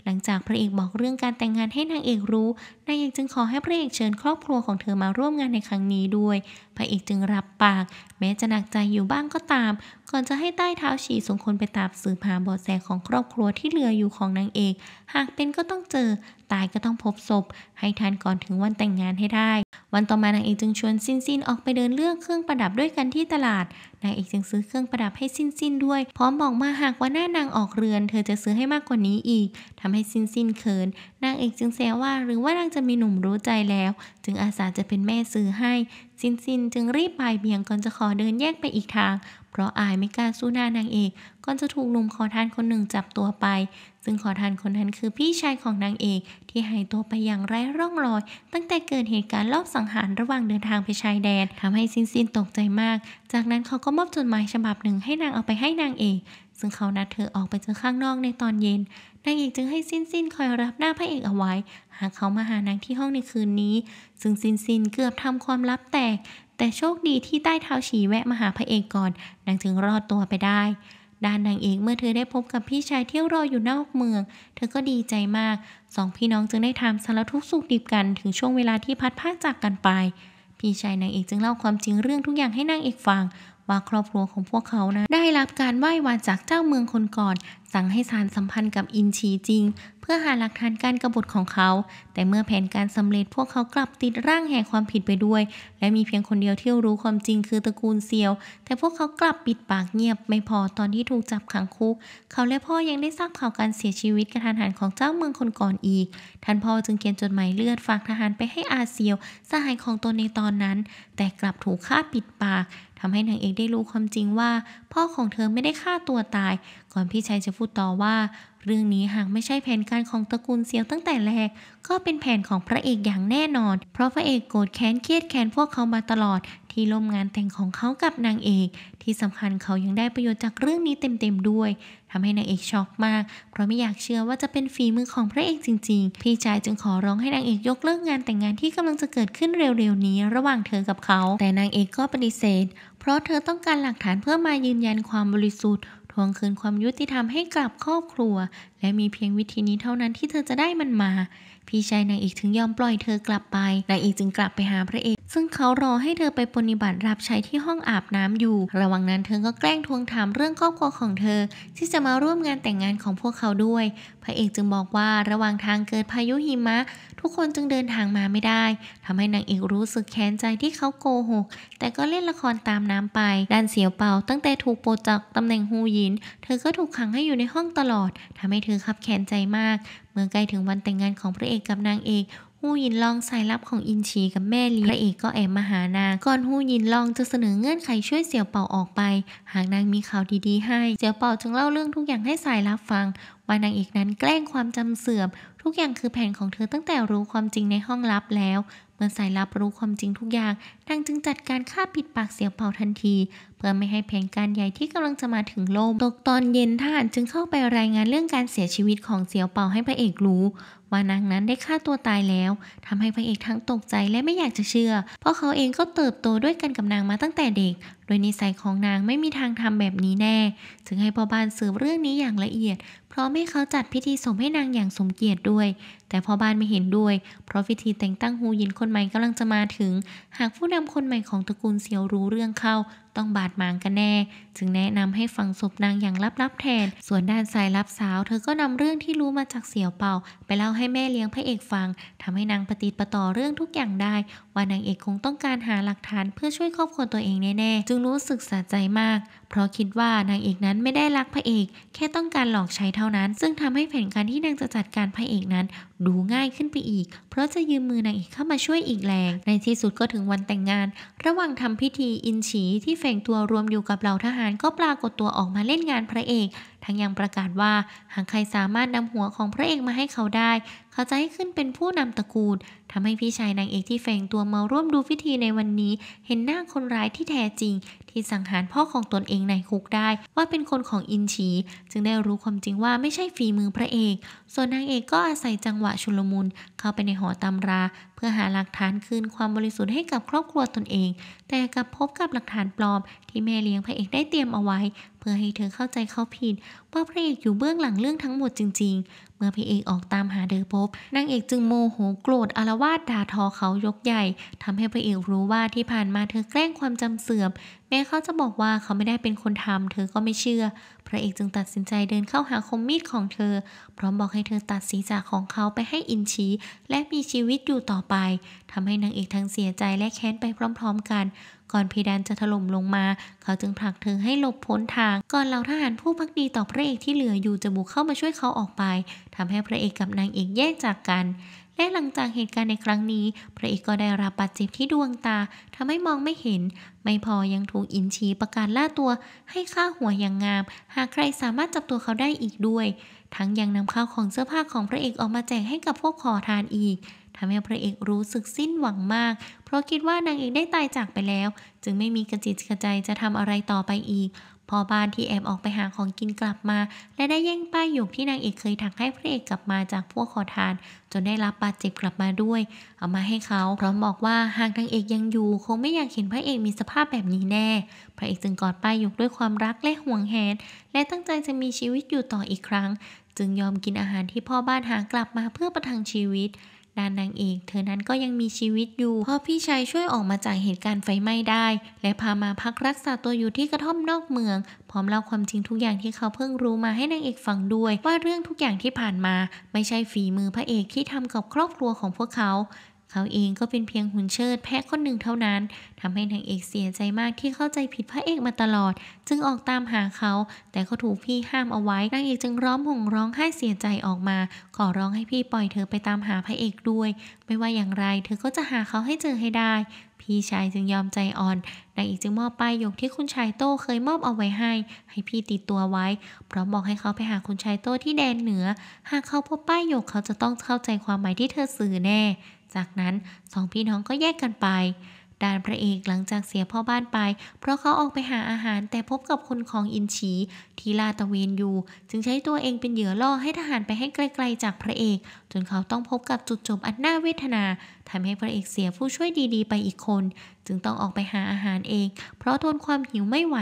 หลังจากพระเอกบอกเรื่องการแต่งงานให้นางเอกรู้นางเอกจึงขอให้พระเอกเชิญครอบครัวของเธอมาร่วมงานในครั้งนี้ด้วยพระเอกจึงรับปาก แม้จะหนักใจอยู่บ้างก็ตามก่อนจะให้ใต้เท้าฉี่ส่งคนไปตามสืบหาบอดแสของครอบครัวที่เหลืออยู่ของนางเอก หากเป็นก็ต้องเจอ ตายก็ต้องพบศพให้ทันก่อนถึงวันแต่งงานให้ได้ วันต่อมานางเอกจึงชวนซินซินออกไปเดินเลือกเครื่องประดับด้วยกันที่ตลาดนางเอกจึงซื้อเครื่องประดับให้ซินซินด้วย พร้อมบอกมาหากว่าหน้านางออกเรือน เธอจะซื้อให้มากกว่านี้อีก ทำให้ซินซินเขินนางเอกจึงแซวว่าหรือว่านางจะมีหนุ่มรู้ใจแล้ว จึงอาสาจะเป็นแม่ซื้อให้ซินซินจึงรีบบปายเบี่ยงก่อนจะขอเดินแยกไปอีกทางเพราะอายไม่กล้าสู้หน้านางเอกก่อนจะถูกหนุ่มขอทานคนหนึ่งจับตัวไป ซึ่งขอทานคนนั้นคือพี่ชายของนางเอกที่หายตัวไปอย่างไร้ร่องรอย ตั้งแต่เกิดเหตุการณ์ลอบสังหารระหว่างเดินทางไปชายแดน ทำให้ซินซินตกใจมาก จากนั้นเขาก็มอบจดหมายฉบับหนึ่งให้นางเอาไปให้นางเอก ซึ่งเขานัดเธอออกไปเจอข้างนอกในตอนเย็นนางเอกจึงให้ซินซินคอยรับหน้าพระเอกเอาไว้ หากเขามาหานางที่ห้องในคืนนี้ซึ่งซินซินเกือบทำความลับแตกแต่โชคดีที่ใต้เท้าฉีแวะมาหาพระเอกก่อน นางจึงรอดตัวไปได้ ด้านนางเอกเมื่อเธอได้พบกับพี่ชายที่รออยู่นอกเมือง เธอก็ดีใจมาก สองพี่น้องจึงได้ทำสารทุกสุขดิบกันถึงช่วงเวลาที่พัดพาจากกันไป พี่ชายนางเอกจึงเล่าความจริงเรื่องทุกอย่างให้นางเอกฟัง ว่าครอบครัวของพวกเขานะได้รับการไหว้วานจากเจ้าเมืองคนก่อน สั่งให้สารสัมพันธ์กับอินชีจริงพื่อหาหลักฐานการกรบฏของเขา แต่เมื่อแผนการสำเร็จพวกเขากลับติดร่างแห่งความผิดไปด้วย และมีเพียงคนเดียวที่รู้ความจริงคือตระกูลเซียว แต่พวกเขากลับปิดปากเงียบไม่พอตอนที่ถูกจับขังคุก เขาและพ่อยังได้ทราบข่าวการเสียชีวิตกระทันหันของเจ้าเมืองคนก่อนอีก ท่านพ่อจึงเขียนจดหมายเลือด ฝากทหารไปให้อาเซียวสหายของตนในตอนนั้น แต่กลับถูกฆ่าปิดปากทำให้นางเอกได้รู้ความจริงว่า พ่อของเธอไม่ได้ฆ่าตัวตาย่อนพี่ชายจะพูดต่อว่า เรื่องนี้หากไม่ใช่แผนการของตระกูลเสียวตั้งแต่แรก ก็เป็นแผนของพระเอกอย่างแน่นอน เพราะพระเอกโกรธแค้นเครียดแค้นพวกเขามาตลอด ที่ล่มงานแต่งของเขากับนางเอก ที่สำคัญเขายังได้ประโยชน์จากเรื่องนี้เต็มๆด้วย ทำให้นางเอก ช็อกมาก เพราะไม่อยากเชื่อว่าจะเป็นฝีมือของพระเอกจริงๆ พี่ชายจึงขอร้องให้นางเอกยกเลิกงานแต่งงานที่กำลังจะเกิดขึ้นเร็วๆ นี้ ระหว่างเธอกับเขา แต่นางเอกก็ปฏิเสธ เพราะเธอต้องการหลักฐานเพื่อมายืนยันความบริสุทธิ์วงคืนความยุติธรรมให้กับครอบครัว และมีเพียงวิธีนี้เท่านั้นที่เธอจะได้มันมาพี่ชายนางเอกถึงยอมปล่อยเธอกลับไปนางเอกจึงกลับไปหาพระเอก ซึ่งเขารอให้เธอไปปฏิบัติรับใช้ที่ห้องอาบน้ำอยู่ ระหว่างนั้นเธอก็แกล้งทวงถามเรื่องครอบครัวของเธอที่จะมาร่วมงานแต่งงานของพวกเขาด้วย พระเอกจึงบอกว่าระหว่างทางเกิดพายุหิมะ ทุกคนจึงเดินทางมาไม่ได้ ทำให้นางเอกรู้สึกแค้นใจที่เขาโกหก แต่ก็เล่นละครตามน้ำไป ด้านเสียวเปาตั้งแต่ถูกโปรจากตำแหน่งฮูยิน เธอก็ถูกขังให้อยู่ในห้องตลอด ทำให้เธอขับแค้นใจมากมื่อใกล้ถึงวันแต่งงานของพระเอกกับนางเอกฮู้ยินลองสายลับของอินชีกับแม่ลีพระเอกก็แอบมาหานาง ก่อนฮู้ยินลองจะเสนอเงื่อนไขช่วยเสี่ยวเป่าออกไป หากนางมีข่าวดีๆ ให้ เสี่ยวเป่าจึงเล่าเรื่องทุกอย่างให้สายลับฟัง ว่านางเอกนั้นแกล้งความจำเสื่อม ทุกอย่างคือแผนของเธอตั้งแต่รู้ความจริงในห้องลับแล้วเมื่อสายลับรู้ความจริงทุกอย่าง นางจึงจัดการฆ่าปิดปากเสียเปาทันที เพื่อไม่ให้แผนการใหญ่ที่กำลังจะมาถึงโลมตกตอนเย็นทหารจึงเข้าไปรายงานเรื่องการเสียชีวิตของเสียวเปาให้พระเอกรู้ ว่านางนั้นได้ฆ่าตัวตายแล้ว ทำให้พระเอกทั้งตกใจและไม่อยากจะเชื่อ เพราะเขาเองก็เติบโตด้วยกันกับนางมาตั้งแต่เด็กโดยนิสัยของนางไม่มีทางทำแบบนี้แน่จึงให้พ่อบ้านสืบเรื่องนี้อย่างละเอียดพร้อมให้เขาจัดพิธีสมให้นางอย่างสมเกียรติด้วยแต่พ่อบ้านไม่เห็นด้วย เพราะวิธีแต่งตั้งฮูยินคนใหม่กำลังจะมาถึง หากผู้นำคนใหม่ของตระกูลเซียวรู้เรื่องเข้าต้องบาดหมางกันแน่ จึงแนะนำให้ฟังศพนางอย่างลับๆ แทน ส่วนด้านสายลับสาว เธอก็นำเรื่องที่รู้มาจากเสี่ยวเป่า ไปเล่าให้แม่เลี้ยงพระเอกฟังทำให้นางปฏิปต่อเรื่องทุกอย่างได้ ว่านางเอกคงต้องการหาหลักฐานเพื่อช่วยครอบครัวตัวเองแน่ๆจึงรู้สึกสะใจมาก เพราะคิดว่านางเอกนั้นไม่ได้รักพระเอก แค่ต้องการหลอกใช้เท่านั้น ซึ่งทำให้แผนการที่นางจะจัดการพระเอกนั้น ดูง่ายขึ้นไปอีกราะจะยืมมือนางเอกเข้ามาช่วยอีกแรง ในที่สุดก็ถึงวันแต่งงาน ระหว่างทำพิธีอินฉีที่แฝงตัวรวมอยู่กับเหล่าทหารก็ปรากฏตัวออกมาเล่นงานพระเอกทั้งยังประกาศว่าหากใครสามารถนำหัวของพระเอกมาให้เขาได้ เขาจะให้ขึ้นเป็นผู้นำตระกูลทำให้พี่ชายนางเอกที่แฝงตัวมาร่วมดูพิธีในวันนี้ เห็นหน้าคนร้ายที่แท้จริง ที่สังหารพ่อของตนเองในคุกได้ ว่าเป็นคนของอินชีจึงได้รู้ความจริงว่าไม่ใช่ฝีมือพระเอกส่วนนางเอกก็อาศัยจังหวะชุลมุนเข้าไปในหอตำราเพื่อหาหลักฐานคืนความบริสุทธิ์ให้กับครอบครัวตนเอง แต่กลับพบกับหลักฐานปลอมที่แม่เลี้ยงพระเอกได้เตรียมเอาไว้ เพื่อให้เธอเข้าใจเขาผิดว่าพระเอกอยู่เบื้องหลังเรื่องทั้งหมดจริง ๆ เมื่อพระเอกออกตามหาเดอพบนางเอกจึงโมโหโกรธอารวาสด่าทอเขายกใหญ่ ทำให้พระเอกรู้ว่าที่ผ่านมาเธอแกล้งความจำเสื่อม แม้เขาจะบอกว่าเขาไม่ได้เป็นคนทำ เธอก็ไม่เชื่อ พระเอกจึงตัดสินใจเดินเข้าหาคมมีดของเธอ พร้อมบอกให้เธอตัดศีรษะของเขาไปให้อินชีและมีชีวิตอยู่ต่อไปทำให้นางเอกทั้งเสียใจและแค้นไปพร้อม ๆกัน ก่อนเพดานจะถล่มลงมา เขาจึงผลักเธอให้หลบพ้นทาง ก่อนเหล่าทหารผู้พักดีต่อพระเอกที่เหลืออยู่จะบุกเข้ามาช่วยเขาออกไปทำให้พระเอกกับนางเอกแยกจากกัน และหลังจากเหตุการณ์ในครั้งนี้ พระเอกก็ได้รับบาดเจ็บที่ดวงตา ทำให้มองไม่เห็น ไม่พอยังถูกอินชีประกาศล่าตัว ให้ฆ่าหัวอย่างงาม หากใครสามารถจับตัวเขาได้อีกด้วย ทั้งยังนำข้าวของเสื้อผ้าของพระเอกออกมาแจกให้กับพวกขอทานอีกทำให้พระเอกรู้สึกสิ้นหวังมาก เพราะคิดว่านางเอกได้ตายจากไปแล้ว จึงไม่มีกระจิตกระใจจะทำอะไรต่อไปอีกพอบ้านที่แอบออกไปหาของกินกลับมา และได้แย่งป้ายหยกที่นางเอกเคยถักให้พระเอกกลับมาจากพวกขอทาน จนได้รับบาดเจ็บกลับมาด้วย เอามาให้เขาพร้อมบอกว่าหากนางเอกยังอยู่ คงไม่อยากเห็นพระเอกมีสภาพแบบนี้แน่ พระเอกจึงกอดป้ายหยกด้วยความรักและห่วงแหนและตั้งใจจะมีชีวิตอยู่ต่ออีกครั้ง จึงยอมกินอาหารที่พ่อบ้านหากลับมาเพื่อประทังชีวิตด้านนางเอกเธอนั้นก็ยังมีชีวิตอยู่ เพราะพี่ชายช่วยออกมาจากเหตุการณ์ไฟไหม้ได้ และพามาพักรักษาตัวอยู่ที่กระท่อมนอกเมือง พร้อมเล่าความจริงทุกอย่างที่เขาเพิ่งรู้มาให้นางเอกฟังด้วย ว่าเรื่องทุกอย่างที่ผ่านมาไม่ใช่ฝีมือพระเอกที่ทำกับครอบครัวของพวกเขาเขาเองก็เป็นเพียงหุ่นเชิด แพะคนหนึ่งเท่านั้น ทำให้นางเอกเสียใจมากที่เข้าใจผิดพระเอกมาตลอด จึงออกตามหาเขา แต่ก็ถูกพี่ห้ามเอาไว้ นางเอกจึงร้องห่มร้องไห้เสียใจออกมา ขอร้องให้พี่ปล่อยเธอไปตามหาพระเอกด้วย ไม่ว่าอย่างไร เธอก็จะหาเขาให้เจอให้ได้ พี่ชายจึงยอมใจอ่อน นางเอกจึงมอบป้ายยกที่คุณชายโต้เคยมอบเอาไว้ให้ ให้พี่ติดตัวไว้ พร้อมบอกให้เขาไปหาคุณชายโต้ที่แดนเหนือ หากเขาพบป้ายยกเขาจะต้องเข้าใจความหมายที่เธอสื่อแน่จากนั้นสองพี่น้องก็แยกกันไปดานพระเอกหลังจากเสียพ่อบ้านไป เพราะเขาออกไปหาอาหารแต่พบกับคนของอินชีที่ลาตะเวนอยู่ จึงใช้ตัวเองเป็นเหยื่อล่อ ให้ทหารไปให้ไกลๆจากพระเอก จนเขาต้องพบกับจุดจบอันน่าเวทนา ทำให้ พระเอกเสียผู้ช่วยดี ๆ ไปอีกคน จึงต้องออกไปหาอาหารเอง เพราะทนความหิวไม่ไหว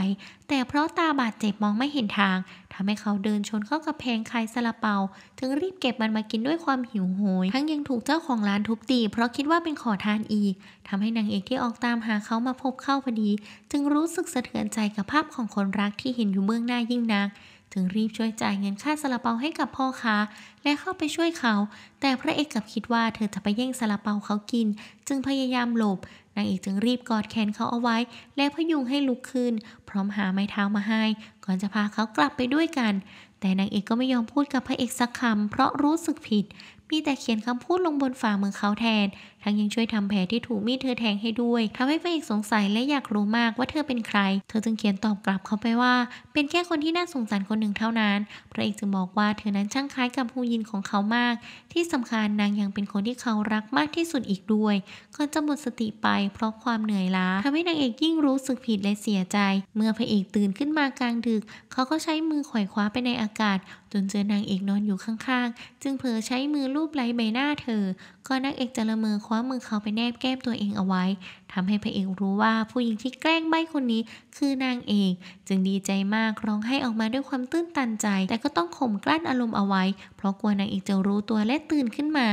แต่เพราะตาบาดเจ็บมองไม่เห็นทางทำให้เขาเดินชนเข้ากับแพงขายซาลาเปาถึงรีบเก็บมันมากินด้วยความหิวโหย ทั้งยังถูกเจ้าของร้านทุบตี เพราะคิดว่าเป็นขอทานอีก ทำให้นางเอกที่ออกตามหาเขามาพบเข้าพอดี จึงรู้สึกสะเทือนใจกับภาพของคนรักที่เห็นอยู่เบื้องหน้ายิ่งนักถึงรีบช่วยจ่ายเงินค่าซาลาเปาให้กับพ่อค้า และเข้าไปช่วยเขา แต่พระเอกกับคิดว่าเธอจะไปแย่งซาลาเปาเขากิน จึงพยายามหลบนางเอกจึงรีบกอดแขนเขาเอาไว้ และพยุงให้ลุกขึ้นพร้อมหาไม้เท้ามาให้ ก่อนจะพาเขากลับไปด้วยกัน แต่นางเอกก็ไม่ยอมพูดกับพระเอกสักคำ เพราะรู้สึกผิด มีแต่เขียนคำพูดลงบนฝ่ามือเขาแทน ทั้งยังช่วยทำแผลที่ถูกมีดเธอแทงให้ด้วยทำให้พระเอกสงสัยและอยากรู้มากว่าเธอเป็นใคร เธอจึงเขียนตอบกลับเขาไปว่า เป็นแค่คนที่น่าสงสารคนหนึ่งเท่านั้นพระเอกจึงบอกว่าเธอนั้นช่างคล้ายกับฮูยินของเขามากที่สำคัญนางยังเป็นคนที่เขารักมากที่สุดอีกด้วยก่อนจะหมดสติไปเพราะความเหนื่อยล้าทำให้นางเอกยิ่งรู้สึกผิดและเสียใจ เมื่อพระเอกตื่นขึ้นมากลางดึก เขาก็ใช้มือขวยคว้าไปในอากาศ จนเจอนางเอกนอนอยู่ข้างๆ จึงเผลอใช้มือลูบไล้ใบหน้าเธอก็นักเอกจะละเมอคว้ามือเขาไปแนบแก้มตัวเองเอาไว้ ทำให้พระเอกรู้ว่าผู้หญิงที่แกล้งใบ้คนนี้คือนางเอก จึงดีใจมากร้องไห้ออกมาด้วยความตื้นตันใจ แต่ก็ต้องข่มกลั้นอารมณ์เอาไว้ เพราะกลัวนางเอกจะรู้ตัวและตื่นขึ้นมา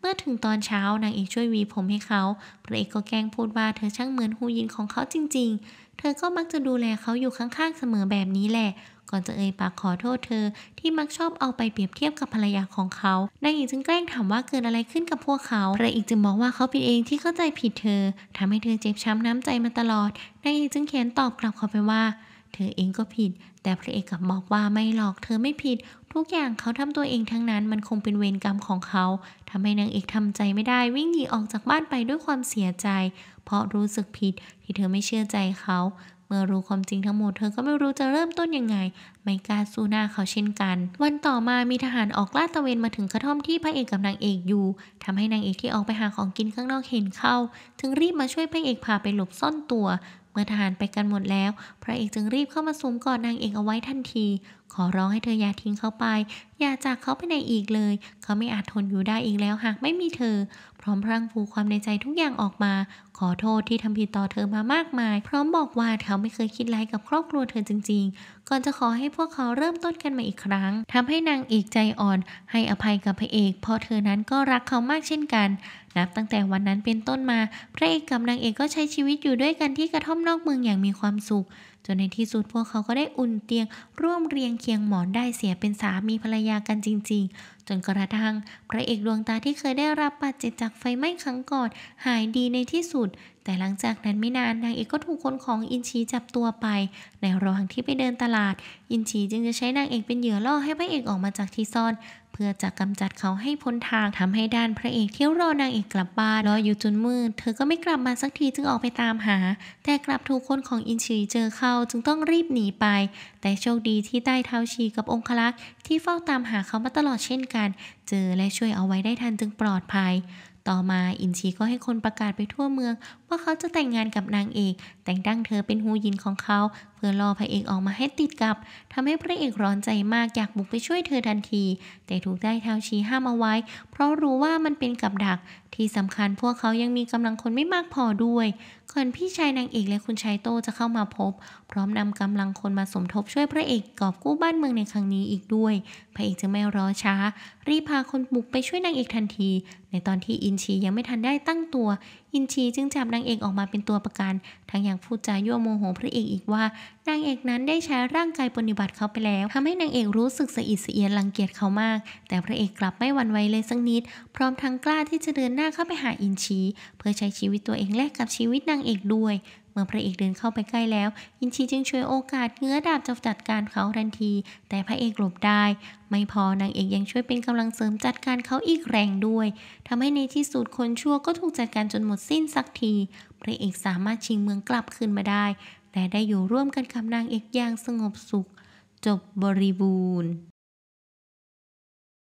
เมื่อถึงตอนเช้านางเอกช่วยวีผมให้เขา พระเอกก็แกล้งพูดว่าเธอช่างเหมือนหูยิงของเขาจริง ๆเธอก็มักจะดูแลเขาอยู่ข้างๆเสมอแบบนี้แหละ ก่อนจะเอ่ยปากขอโทษเธอ ที่มักชอบเอาไปเปรียบเทียบกับภรรยาของเขา นางเอกจึงแกล้งถามว่าเกิดอะไรขึ้นกับพวกเขาพระอีกจึงบอกว่าเขาเิดเองที่เข้าใจผิดเธอ ทำให้เธอเจ็บช้ำน้ำใจมาตลอด นางเอกจึงเขียนตอบกลับเขาไปว่า เธอเองก็ผิด แต่พระเอกกลับบอกว่าไม่หรอกเธอไม่ผิด ทุกอย่างเขาทำตัวเองทั้งนั้นมันคงเป็นเวรกรรมของเขา ทำให้นางเอกทำใจไม่ได้วิ่งหนีออกจากบ้านไปด้วยความเสียใจเพราะรู้สึกผิด ที่เธอไม่เชื่อใจเขา เมื่อรู้ความจริงทั้งหมดเธอก็ไม่รู้จะเริ่มต้นยังไง ไม่กล้าสู้หน้าเขาเช่นกัน วันต่อมามีทหารออกลาดตะเวนมาถึงกระท่อมที่พระเอกกับนางเอกอยู่ ทำให้นางเอกที่ออกไปหาของกินข้างนอกเห็นเข้าจึงรีบมาช่วยพระเอกพาไปหลบซ่อนตัว เมื่อทหารไปกันหมดแล้ว พระเอกจึงรีบเข้ามาสวมกอดนางเอกเอาไว้ทันที ขอร้องให้เธออย่าทิ้งเขาไป อย่าจากเขาไปไหนอีกเลย เขาไม่อาจทนอยู่ได้อีกแล้วหากไม่มีเธอ พร้อมพรั่งฟูความในใจทุกอย่างออกมาขอโทษที่ทำผิดต่อเธอมามากมาย พร้อมบอกว่าเขาไม่เคยคิดร้ายกับครอบครัวเธอจริง ๆ ก่อนจะขอให้พวกเขาเริ่มต้นกันมาอีกครั้ง ทำให้นางเอกใจอ่อนให้อภัยกับพระเอก เพราะเธอนั้นก็รักเขามากเช่นกัน นับตั้งแต่วันนั้นเป็นต้นมา พระเอกกับนางเอกก็ใช้ชีวิตอยู่ด้วยกันที่กระท่อมนอกเมืองอย่างมีความสุข จนในที่สุดพวกเขาก็ได้อุ่นเตียงร่วมเรียงเคียงหมอนได้เสียเป็นสามีภรรยากันจริง ๆจนกระทั่งพระเอกดวงตาที่เคยได้รับบาดเจ็บจากไฟไหม้ครั้งก่อนหายดีในที่สุด แต่หลังจากนั้นไม่นานนางเอกก็ถูกคนของอินชีจับตัวไป ในระหว่างที่ไปเดินตลาด อินชีจึงจะใช้นางเอกเป็นเหยื่อล่อให้พระเอกออกมาจากที่ซ่อนเพื่อจะกำจัดเขาให้พ้นทางทำให้ด้านพระเอกเที่ยวรอนางเอกกลับบ้านรออยู่จนมืดเธอก็ไม่กลับมาสักทีจึงออกไปตามหา แต่กลับถูกคนของอินชีเจอเข้าจึงต้องรีบหนีไป แต่โชคดีที่ใต้เท้าชีกับองคลักษ์ที่เฝ้าตามหาเขามาตลอดเช่นกัน เจอและช่วยเอาไว้ได้ทันจึงปลอดภัย ต่อมาอินชีก็ให้คนประกาศไปทั่วเมือง ว่าเขาจะแต่งงานกับนางเอกแต่งตั้งเธอเป็นฮูยินของเขาเพื่อล่อพระเอกออกมาให้ติดกับ ทำให้พระเอกร้อนใจมาก อยากบุกไปช่วยเธอทันที แต่ถูกได้เท้าชี้ห้ามเอาไว้ เพราะรู้ว่ามันเป็นกับดัก ที่สำคัญพวกเขายังมีกำลังคนไม่มากพอด้วยก่อนพี่ชายนางเอกและคุณชายโตจะเข้ามาพบ พร้อมนำกำลังคนมาสมทบช่วยพระเอกกอบกู้บ้านเมืองในครั้งนี้อีกด้วยพระเอกจะไม่รอช้า รีพาคนบุกไปช่วยนางเอกทันที ในตอนที่อินชียังไม่ทันได้ตั้งตัวอินชีจึงจับนางเอกออกมาเป็นตัวประกัน ทั้งยังพูดจายั่วโมโหพระเอกอีกว่า นางเอกนั้นได้ใช้ร่างกายปฏิบัติเขาไปแล้ว ทำให้นางเอกรู้สึกสะอิดสะเอียนรังเกียจเขามาก แต่พระเอกกลับไม่หวั่นไหวเลยสักนิด พร้อมทั้งกล้าที่จะเดินหน้าเข้าไปหาอินชี เพื่อใช้ชีวิตตัวเองแลกกับชีวิตนางเอกด้วยมื่อพระเอกเดินเข้าไปใกล้แล้วยินชีจึงช่วยโอกาสเงื้อดาบจะจัดการเขาทันที แต่พระเอกหลบได้ ไม่พอนางเอกยังช่วยเป็นกำลังเสริมจัดการเขาอีกแรงด้วยทำให้ในที่สุดคนชั่วก็ถูกจัดการจนหมดสิ้นสักที พระเอกสามารถชิงเมืองกลับคืนมาได้แต่ได้อยู่ร่วมกันกับนางเอกอย่างสงบสุข จบบริบูรณ์